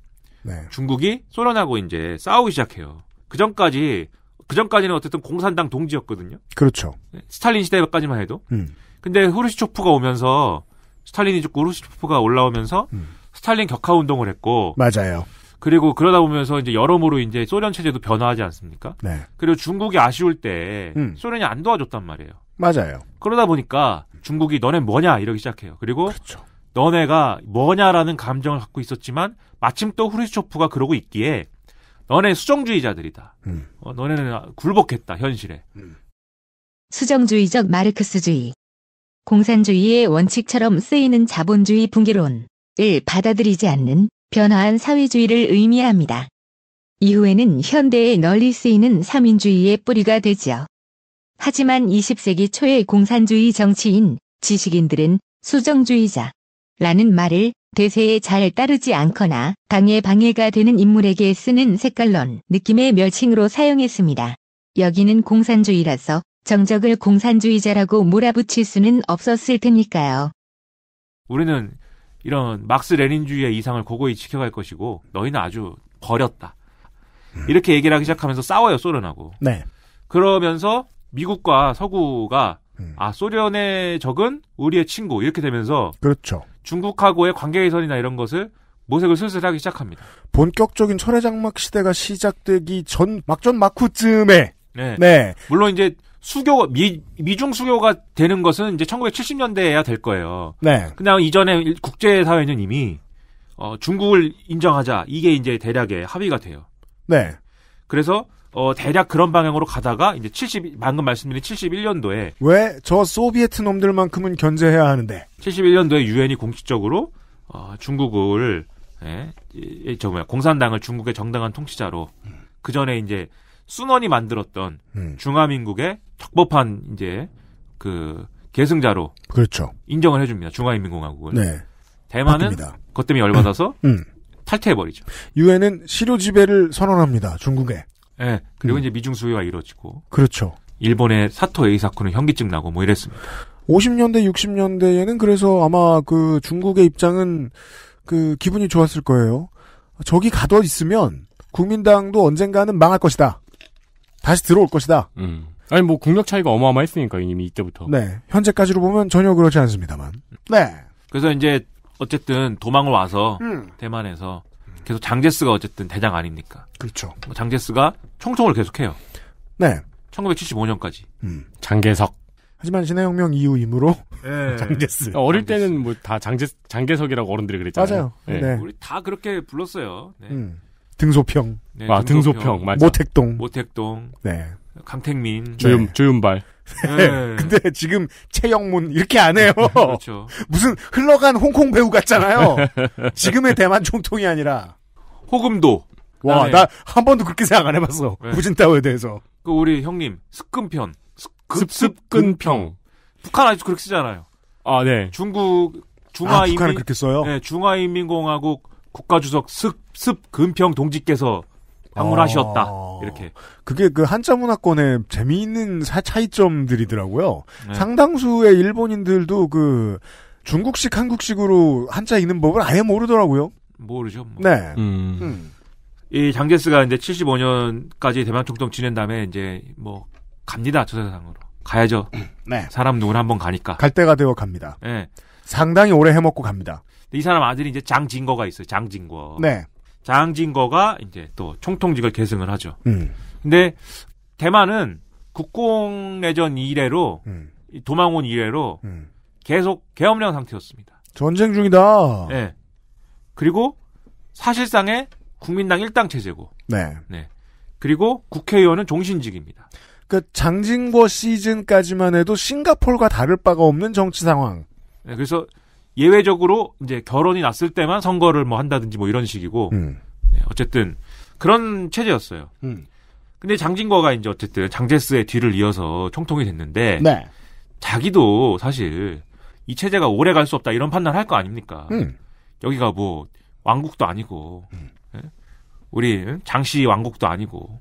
네. 중국이 소련하고 이제 싸우기 시작해요. 그 전까지 그 전까지는 어쨌든 공산당 동지였거든요. 그렇죠. 네, 스탈린 시대까지만 해도. 음. 근데 후르시초프가 오면서 스탈린이 죽고 후르시초프가 올라오면서 음. 스탈린 격하 운동을 했고 맞아요. 그리고 그러다 보면서 이제 여러모로 이제 소련 체제도 변화하지 않습니까? 네. 그리고 중국이 아쉬울 때 음. 소련이 안 도와줬단 말이에요. 맞아요. 그러다 보니까 중국이 너네 뭐냐 이러기 시작해요. 그리고 그렇죠. 너네가 뭐냐라는 감정을 갖고 있었지만 마침 또 후르시초프가 그러고 있기에 너네 수정주의자들이다. 음. 어, 너네는 굴복했다 현실에. 음. 수정주의적 마르크스주의, 공산주의의 원칙처럼 쓰이는 자본주의 붕괴론을 받아들이지 않는 변화한 사회주의를 의미합니다. 이후에는 현대에 널리 쓰이는 삼인주의의 뿌리가 되지요. 하지만 20세기 초의 공산주의 정치인, 지식인들은 수정주의자, 라는 말을 대세에 잘 따르지 않거나 당의 방해가 되는 인물에게 쓰는 색깔론 느낌의 멸칭으로 사용했습니다. 여기는 공산주의라서 정적을 공산주의자라고 몰아붙일 수는 없었을 테니까요. 우리는 이런 막스 레닌주의의 이상을 고고히 지켜갈 것이고 너희는 아주 버렸다. 음. 이렇게 얘기를 하기 시작하면서 싸워요 소련하고. 네. 그러면서 미국과 서구가 음. 아 소련의 적은 우리의 친구 이렇게 되면서 그렇죠. 중국하고의 관계 개선이나 이런 것을 모색을 슬슬 하기 시작합니다. 본격적인 철의장막 시대가 시작되기 전 막전 막후쯤에 네. 네. 물론 이제 수교 미 미중 수교가 되는 것은 이제 1970년대에야 될 거예요. 네. 그냥 이전에 국제 사회는 이미 어, 중국을 인정하자 이게 이제 대략의 합의가 돼요. 네. 그래서 어, 대략 그런 방향으로 가다가 이제 70 방금 말씀드린 71년도에 왜 저 소비에트 놈들만큼은 견제해야 하는데 71년도에 유엔이 공식적으로 어, 중국을 예, 예, 저 뭐야 공산당을 중국의 정당한 통치자로 음. 그 전에 이제 순원이 만들었던 음. 중화민국의 적법한 이제 그 계승자로 그렇죠 인정을 해줍니다 중화인민공화국을 네. 대만은 바뀝니다. 그것 때문에 열받아서 음. 탈퇴해버리죠. 유엔은 실효 지배를 선언합니다. 중국에. 예. 그리고 음. 이제 미중 수요가 이루어지고. 그렇죠. 일본의 사토 에이 사쿠는 현기증 나고 뭐 이랬습니다. 50년대, 60년대에는 그래서 아마 그 중국의 입장은 그 기분이 좋았을 거예요. 저기 가둬 있으면 국민당도 언젠가는 망할 것이다. 다시 들어올 것이다. 음. 아니 뭐 국력 차이가 어마어마했으니까 이미 이때부터. 네. 현재까지로 보면 전혀 그렇지 않습니다만. 네. 그래서 이제 어쨌든 도망을 와서 음. 대만에서 계속 장제스가 어쨌든 대장 아닙니까? 그렇죠. 뭐 장제스가 총통을 계속해요. 네. 1975년까지. 음. 장계석. 하지만 신해혁명 이후이므로 네. 예. 장제스. 어, 어릴 장제스. 때는 뭐 다 장제 장계석이라고 어른들이 그랬잖아요. 맞아요. 예. 네. 우리 다 그렇게 불렀어요. 네. 음. 등소평. 네, 아, 등소평. 등소평. 맞아. 모택동. 모택동. 네. 강택민. 네. 조윤 네. 조윤발. 네. 네. 근데 지금 최영문 이렇게 안 해요. 네, 그렇죠. 무슨 흘러간 홍콩 배우 같잖아요. 지금의 대만 총통이 아니라 호금도. 와, 네. 나한 번도 그렇게 생각 안 해봤어. 네. 무진타워에 대해서. 그 우리 형님 습근편, 습습근평. 그, 북한 아직도 그렇게 쓰잖아요. 아, 네. 중국 중화 아, 인민 북한은 그렇게 써요. 네, 중화인민공화국 국가주석 습습근평 동지께서 방문하셨다. 아... 이렇게. 그게 그 한자 문화권의 재미있는 사, 차이점들이더라고요. 네. 상당수의 일본인들도 그 중국식 한국식으로 한자 읽는 법을 아예 모르더라고요. 모르죠. 뭐. 네. 음. 음. 이 장제스가 이제 75년까지 대만 총통 지낸 다음에 이제 뭐 갑니다 저 세상으로 가야죠. 네. 사람 눈구 한번 가니까. 갈 때가 되어 갑니다. 네. 상당히 오래 해먹고 갑니다. 이 사람 아들이 이제 장진거가 있어요. 장진거. 네. 장진거가 이제 또 총통직을 계승을 하죠. 음. 근데 대만은 국공내전 이래로 음. 도망온 이래로 음. 계속 계엄령 상태였습니다. 전쟁 중이다. 네. 그리고 사실상의 국민당 일당 체제고. 네. 네. 그리고 국회의원은 종신직입니다. 그장진거 시즌까지만 해도 싱가폴과 다를 바가 없는 정치 상황. 네, 그래서 예외적으로 이제 결혼이 났을 때만 선거를 뭐 한다든지 뭐 이런 식이고. 음. 네, 어쨌든 그런 체제였어요. 음. 근데 장진거가 이제 어쨌든 장제스의 뒤를 이어서 총통이 됐는데 네. 자기도 사실 이 체제가 오래 갈 수 없다 이런 판단을 할 거 아닙니까? 음. 여기가 뭐 왕국도 아니고 음. 우리 장씨 왕국도 아니고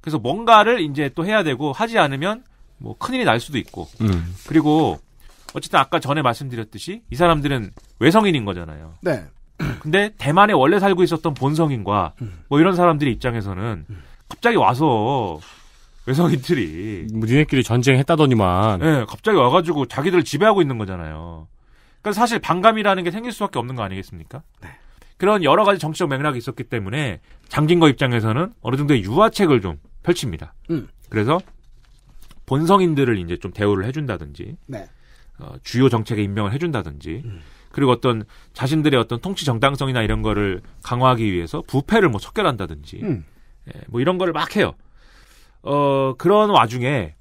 그래서 뭔가를 이제 또 해야 되고 하지 않으면 뭐 큰일이 날 수도 있고 음. 그리고 어쨌든 아까 전에 말씀드렸듯이 이 사람들은 외성인인 거잖아요. 네. 근데 대만에 원래 살고 있었던 본성인과 음. 뭐 이런 사람들의 입장에서는 음. 갑자기 와서 외성인들이 뭐 니네끼리 전쟁했다더니만 네, 갑자기 와가지고 자기들을 지배하고 있는 거잖아요. 그러니까 사실 반감이라는 게 생길 수밖에 없는 거 아니겠습니까? 네. 그런 여러 가지 정치적 맥락이 있었기 때문에 장진거 입장에서는 어느 정도의 유화책을 좀 펼칩니다. 음. 그래서 본성인들을 이제 좀 대우를 해준다든지 네. 어, 주요 정책에 임명을 해준다든지 음. 그리고 어떤 자신들의 어떤 통치 정당성이나 이런 거를 강화하기 위해서 부패를 뭐 척결한다든지 음. 예, 뭐 이런 거를 막 해요. 어, 그런 와중에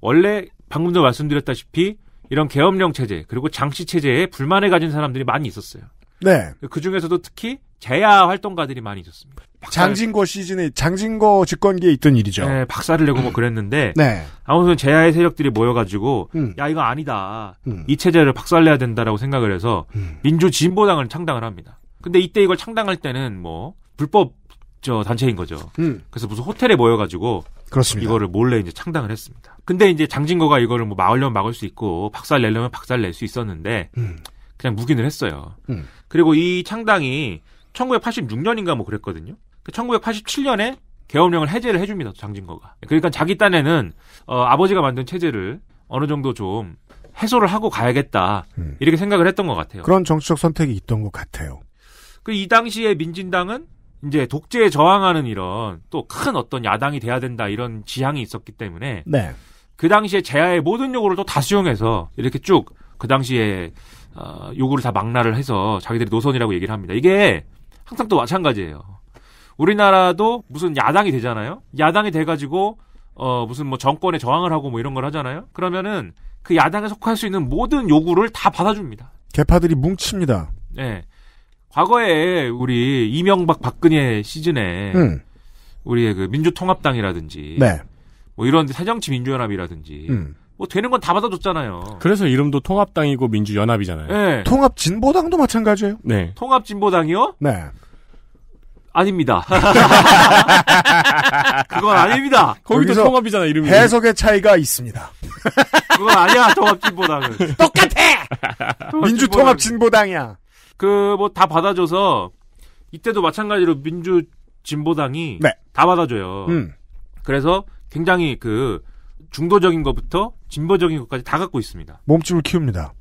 원래 방금도 말씀드렸다시피 이런 계엄령 체제 그리고 장씨 체제에 불만을 가진 사람들이 많이 있었어요. 네. 그 중에서도 특히 재야 활동가들이 많이 있었습니다. 장진거 시즌에 장진거 집권기에 있던 일이죠. 네, 박살을 내고 뭐 그랬는데 네. 아무튼 재야의 세력들이 모여가지고 음. 야 이거 아니다 음. 이 체제를 박살내야 된다라고 생각을 해서 음. 민주진보당을 창당을 합니다. 근데 이때 이걸 창당할 때는 뭐 불법 저 단체인 거죠. 음. 그래서 무슨 호텔에 모여가지고 그렇습니다. 이거를 몰래 이제 창당을 했습니다. 근데 이제 장진거가 이거를 뭐 막으려면 막을 수 있고 박살 내려면 박살 낼 수 있었는데. 음. 그냥 묵인을 했어요. 음. 그리고 이 창당이 1986년인가 뭐 그랬거든요. 1987년에 그 계엄령을 해제를 해줍니다. 장진거가. 그러니까 자기 딴에는 어, 아버지가 만든 체제를 어느 정도 좀 해소를 하고 가야겠다 음. 이렇게 생각을 했던 것 같아요. 그런 정치적 선택이 있던 것 같아요. 그 이 당시에 민진당은 이제 독재에 저항하는 이런 또 큰 어떤 야당이 돼야 된다 이런 지향이 있었기 때문에 네. 그 당시에 제야의 모든 요구를 또다 수용해서 이렇게 쭉 그 당시에 어, 요구를 다 망라를 해서 자기들이 노선이라고 얘기를 합니다. 이게 항상 또 마찬가지예요. 우리나라도 무슨 야당이 되잖아요. 야당이 돼가지고 어 무슨 뭐 정권에 저항을 하고 뭐 이런 걸 하잖아요. 그러면은 그 야당에 속할 수 있는 모든 요구를 다 받아줍니다. 개파들이 뭉칩니다. 네. 과거에 우리 이명박 박근혜 시즌에 음. 우리의 그 민주통합당이라든지 네. 뭐 이런 사정치 민주연합이라든지 음. 뭐 되는 건 다 받아줬잖아요. 그래서 이름도 통합당이고 민주연합이잖아요. 네. 통합진보당도 마찬가지예요. 네. 통합진보당이요? 네. 아닙니다. 그건 아닙니다. 거기도 통합이잖아 이름이. 해석의 차이가 있습니다. 그건 아니야 통합진보당은. 똑같아. 민주통합진보당이야. 그 뭐 다 받아줘서 이때도 마찬가지로 민주진보당이 네. 다 받아줘요. 음. 그래서 굉장히 그 중도적인 것부터 진보적인 것까지 다 갖고 있습니다. 몸집을 키웁니다.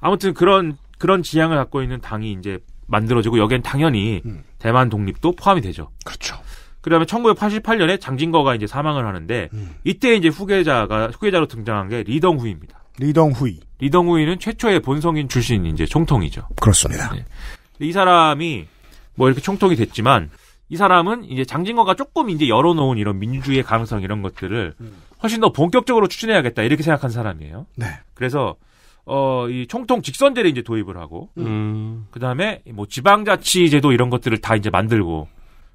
아무튼 그런 그런 지향을 갖고 있는 당이 이제 만들어지고 여기엔 당연히 음. 대만 독립도 포함이 되죠. 그렇죠. 그다음에 1988년에 장진거가 이제 사망을 하는데 음. 이때 이제 후계자가 후계자로 등장한 게 리덩후입니다. 리덩후이. 리덩후이는 최초의 본성인 출신 이제 총통이죠. 그렇습니다. 네. 이 사람이 뭐 이렇게 총통이 됐지만 이 사람은 이제 장진거가 조금 이제 열어놓은 이런 민주주의 가능성 이런 것들을 음. 훨씬 더 본격적으로 추진해야겠다 이렇게 생각한 사람이에요. 네. 그래서 어, 이 총통 직선제를 이제 도입을 하고, 음. 그 다음에 뭐 지방자치제도 이런 것들을 다 이제 만들고,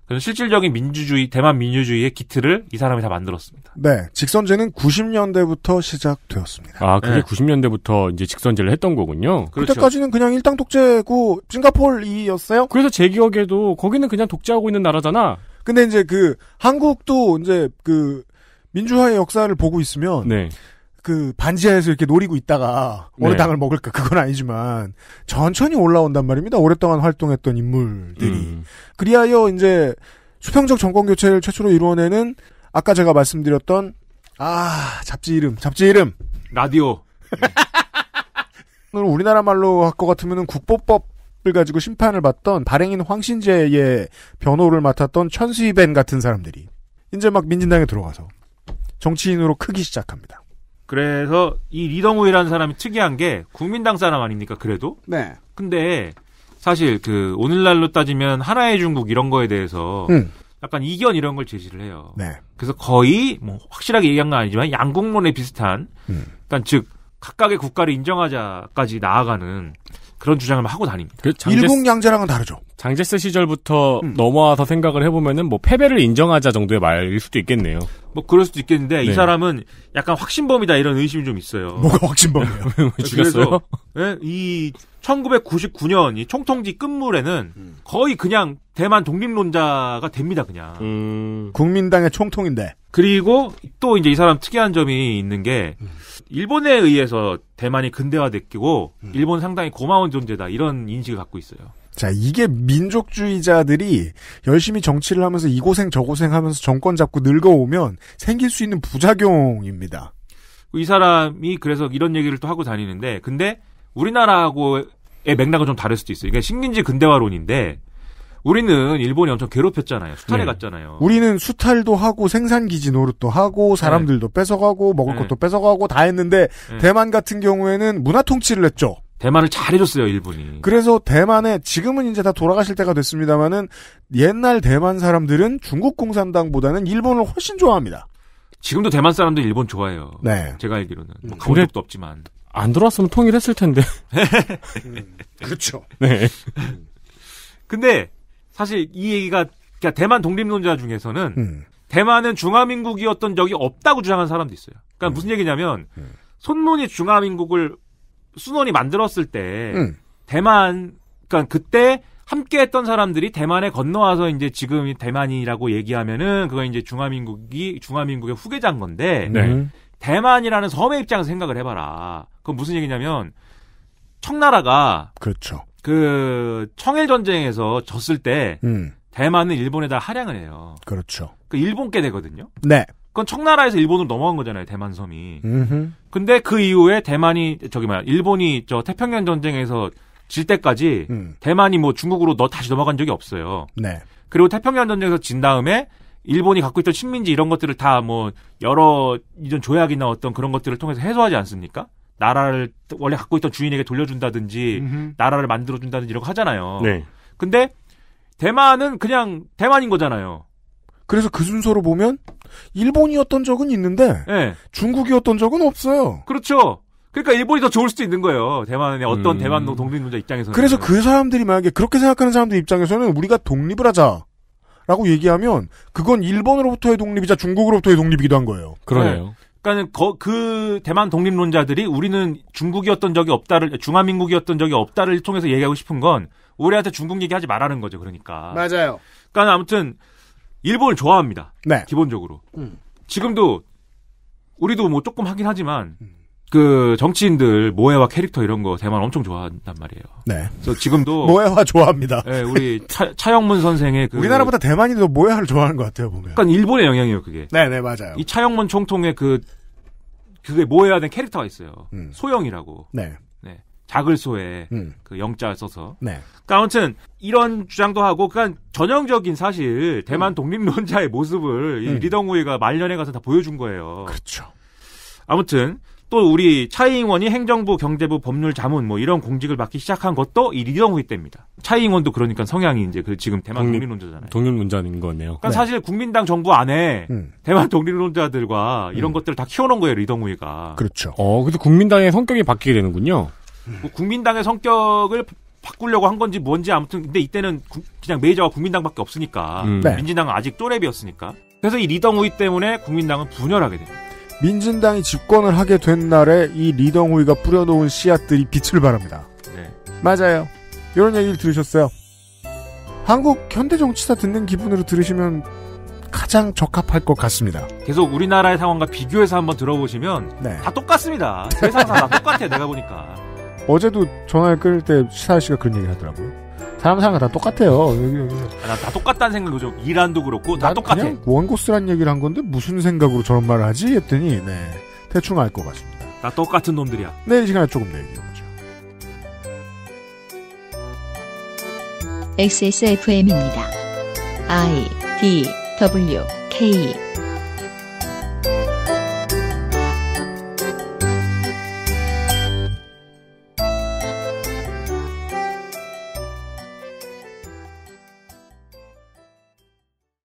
그래서 실질적인 민주주의, 대만 민주주의의 기틀을 이 사람이 다 만들었습니다. 네. 직선제는 90년대부터 시작되었습니다. 아, 그게 네. 90년대부터 이제 직선제를 했던 거군요. 그렇죠. 그때까지는 그냥 일당 독재고, 싱가폴이었어요? 그래서 제 기억에도 거기는 그냥 독재하고 있는 나라잖아. 근데 이제 그, 한국도 이제 그, 민주화의 역사를 보고 있으면 네. 그 반지하에서 이렇게 노리고 있다가 네. 어느 네. 당을 먹을까 그건 아니지만 천천히 올라온단 말입니다. 오랫동안 활동했던 인물들이 음. 그리하여 이제 수평적 정권 교체를 최초로 이루어내는 아까 제가 말씀드렸던 아 잡지 이름 잡지 이름 라디오 네. 오늘 우리나라 말로 할 것 같으면 국보법을 가지고 심판을 받던 발행인 황신재의 변호를 맡았던 천수이벤 같은 사람들이 이제 막 민진당에 들어가서 정치인으로 크기 시작합니다. 그래서 이 리더무이라는 사람이 특이한 게 국민당 사람 아닙니까? 그래도? 네. 근데 사실 그 오늘날로 따지면 하나의 중국 이런 거에 대해서 음. 약간 이견 이런 걸 제시를 해요. 네. 그래서 거의 뭐 확실하게 얘기한 건 아니지만 양국론에 비슷한 일단 음. 즉 각각의 국가를 인정하자까지 나아가는 그런 주장을 하고 다닙니다. 그 장제, 일국 양제랑은 다르죠. 장제스 시절부터 음. 넘어와서 생각을 해보면은 뭐 패배를 인정하자 정도의 말일 수도 있겠네요. 뭐 그럴 수도 있겠는데 네. 이 사람은 약간 확신범이다 이런 의심이 좀 있어요. 뭐가 확신범이에요? 네, 죽였어요? 네, 이 1999년 이 총통지 끝물에는 음. 거의 그냥 대만 독립론자가 됩니다 그냥. 음. 국민당의 총통인데. 그리고 또 이제 이 사람 특이한 점이 있는 게 음. 일본에 의해서 대만이 근대화됐고 음. 일본 상당히 고마운 존재다 이런 인식을 갖고 있어요. 자, 이게 민족주의자들이 열심히 정치를 하면서 이 고생 저 고생 하면서 정권 잡고 늙어오면 생길 수 있는 부작용입니다. 이 사람이 그래서 이런 얘기를 또 하고 다니는데, 근데 우리나라하고의 맥락은 좀 다를 수도 있어요. 그러 그러니까 식민지 근대화론인데, 우리는 일본이 엄청 괴롭혔잖아요. 수탈에 네. 갔잖아요. 우리는 수탈도 하고 생산기지 노릇도 하고 사람들도 네. 뺏어가고 먹을 네. 것도 뺏어가고 다 했는데 네. 대만 같은 경우에는 문화 통치를 했죠. 대만을 잘해줬어요 일본이. 그래서 대만에 지금은 이제 다 돌아가실 때가 됐습니다만은 옛날 대만 사람들은 중국 공산당보다는 일본을 훨씬 좋아합니다. 지금도 대만 사람들 일본 좋아해요. 네. 제가 알기로는 뭐 가본 그래, 적도 없지만 안 들어왔으면 통일했을 텐데. 음, 그렇죠. 네. 근데 사실 이 얘기가 그러니까 대만 독립론자 중에서는 음. 대만은 중화민국이었던 적이 없다고 주장한 사람도 있어요. 그러니까 음. 무슨 얘기냐면 음. 손문이 중화민국을 순원이 만들었을 때 음. 대만 그러니까 그때 함께했던 사람들이 대만에 건너와서 이제 지금 대만이라고 얘기하면은 그거 이제 중화민국이 중화민국의 후계자인 건데 네. 대만이라는 섬의 입장에서 생각을 해봐라. 그건 무슨 얘기냐면 청나라가 그렇죠. 그 청일 전쟁에서 졌을 때 음. 대만은 일본에다 하량을 해요. 그렇죠. 그 일본께 되거든요. 네. 그건 청나라에서 일본으로 넘어간 거잖아요, 대만 섬이. 음흠. 근데 그 이후에 대만이 저기 뭐야, 일본이 저 태평양 전쟁에서 질 때까지 음. 대만이 뭐 중국으로 너 다시 넘어간 적이 없어요. 네. 그리고 태평양 전쟁에서 진 다음에 일본이 갖고 있던 식민지 이런 것들을 다 뭐 여러 이전 조약이나 어떤 그런 것들을 통해서 해소하지 않습니까? 나라를 원래 갖고 있던 주인에게 돌려준다든지 음흠. 나라를 만들어준다든지 이런 거 하잖아요. 네. 근데 대만은 그냥 대만인 거잖아요. 그래서 그 순서로 보면 일본이었던 적은 있는데 네. 중국이었던 적은 없어요. 그렇죠. 그러니까 일본이 더 좋을 수도 있는 거예요. 대만의 어떤 음. 대만 독립운자 입장에서는. 그래서 그 사람들이 만약에 그렇게 생각하는 사람들 입장에서는 우리가 독립을 하자. 라고 얘기하면 그건 일본으로부터의 독립이자 중국으로부터의 독립이기도 한 거예요. 그러네요. 네. 그러니까 그, 그 대만 독립론자들이 우리는 중국이었던 적이 없다를 중화민국이었던 적이 없다를 통해서 얘기하고 싶은 건 우리한테 중국 얘기하지 말라는 거죠. 그러니까. 맞아요. 그러니까 아무튼 일본을 좋아합니다. 네. 기본적으로. 음. 지금도 우리도 뭐 조금 하긴 하지만 음. 그 정치인들 모해와 캐릭터 이런 거 대만 엄청 좋아한단 말이에요. 네. 그래서 지금도 모해와 좋아합니다. 네, 우리 차, 차영문 선생의 그 우리나라보다 대만이 더모해를 좋아하는 것 같아요 보면. 약간 일본의 영향이에요 그게. 네, 네 맞아요. 이 차영문 총통의 그 그게 모해화된 캐릭터가 있어요. 음. 소영이라고. 네. 자글소에 음. 그 영자 를 써서. 네. 그러니까 아무튼 이런 주장도 하고 그러니까 전형적인 사실 대만 음. 독립론자의 모습을 음. 리덩우이가 말년에 가서 다 보여준 거예요. 그렇죠. 아무튼 또 우리 차이잉원이 행정부, 경제부, 법률, 자문 뭐 이런 공직을 맡기 시작한 것도 이 리덩우이 때입니다. 차이잉원도 그러니까 성향이 이제 그 지금 대만 독립, 독립론자잖아요. 독립론자인 거네요. 그러니까 네. 사실 국민당 정부 안에 음. 대만 독립론자들과 이런 음. 것들을 다 키워놓은 거예요 리덩우이가. 그렇죠. 어, 근데 국민당의 성격이 바뀌게 되는군요. 뭐 국민당의 성격을 바꾸려고 한 건지 뭔지 아무튼 근데 이때는 구, 그냥 메이저가 국민당밖에 없으니까 음. 네. 민진당은 아직 또래비였으니까 그래서 이 리덩우이 때문에 국민당은 분열하게 됩니다. 민진당이 집권을 하게 된 날에 이 리덩우이가 뿌려놓은 씨앗들이 빛을 발합니다. 네. 맞아요. 이런 얘기를 들으셨어요. 한국 현대 정치사 듣는 기분으로 들으시면 가장 적합할 것 같습니다. 계속 우리나라의 상황과 비교해서 한번 들어보시면 네. 다 똑같습니다. 세상사 다 똑같아 요 내가 보니까. 어제도 전화를 끊을 때 시사 씨가 그런 얘기를 하더라고요. 사람 사는 다 똑같아요. 여기, 여기. 아, 나다 똑같다는 생각도 좀이란도 그렇고 다 똑같아. 원고스란 얘기를 한 건데 무슨 생각으로 저런 말을 하지 했더니 네 대충 알 것 같습니다. 다 똑같은 놈들이야. 내일 네, 시간에 조금 더 얘기해보죠. XSFM입니다. I D W K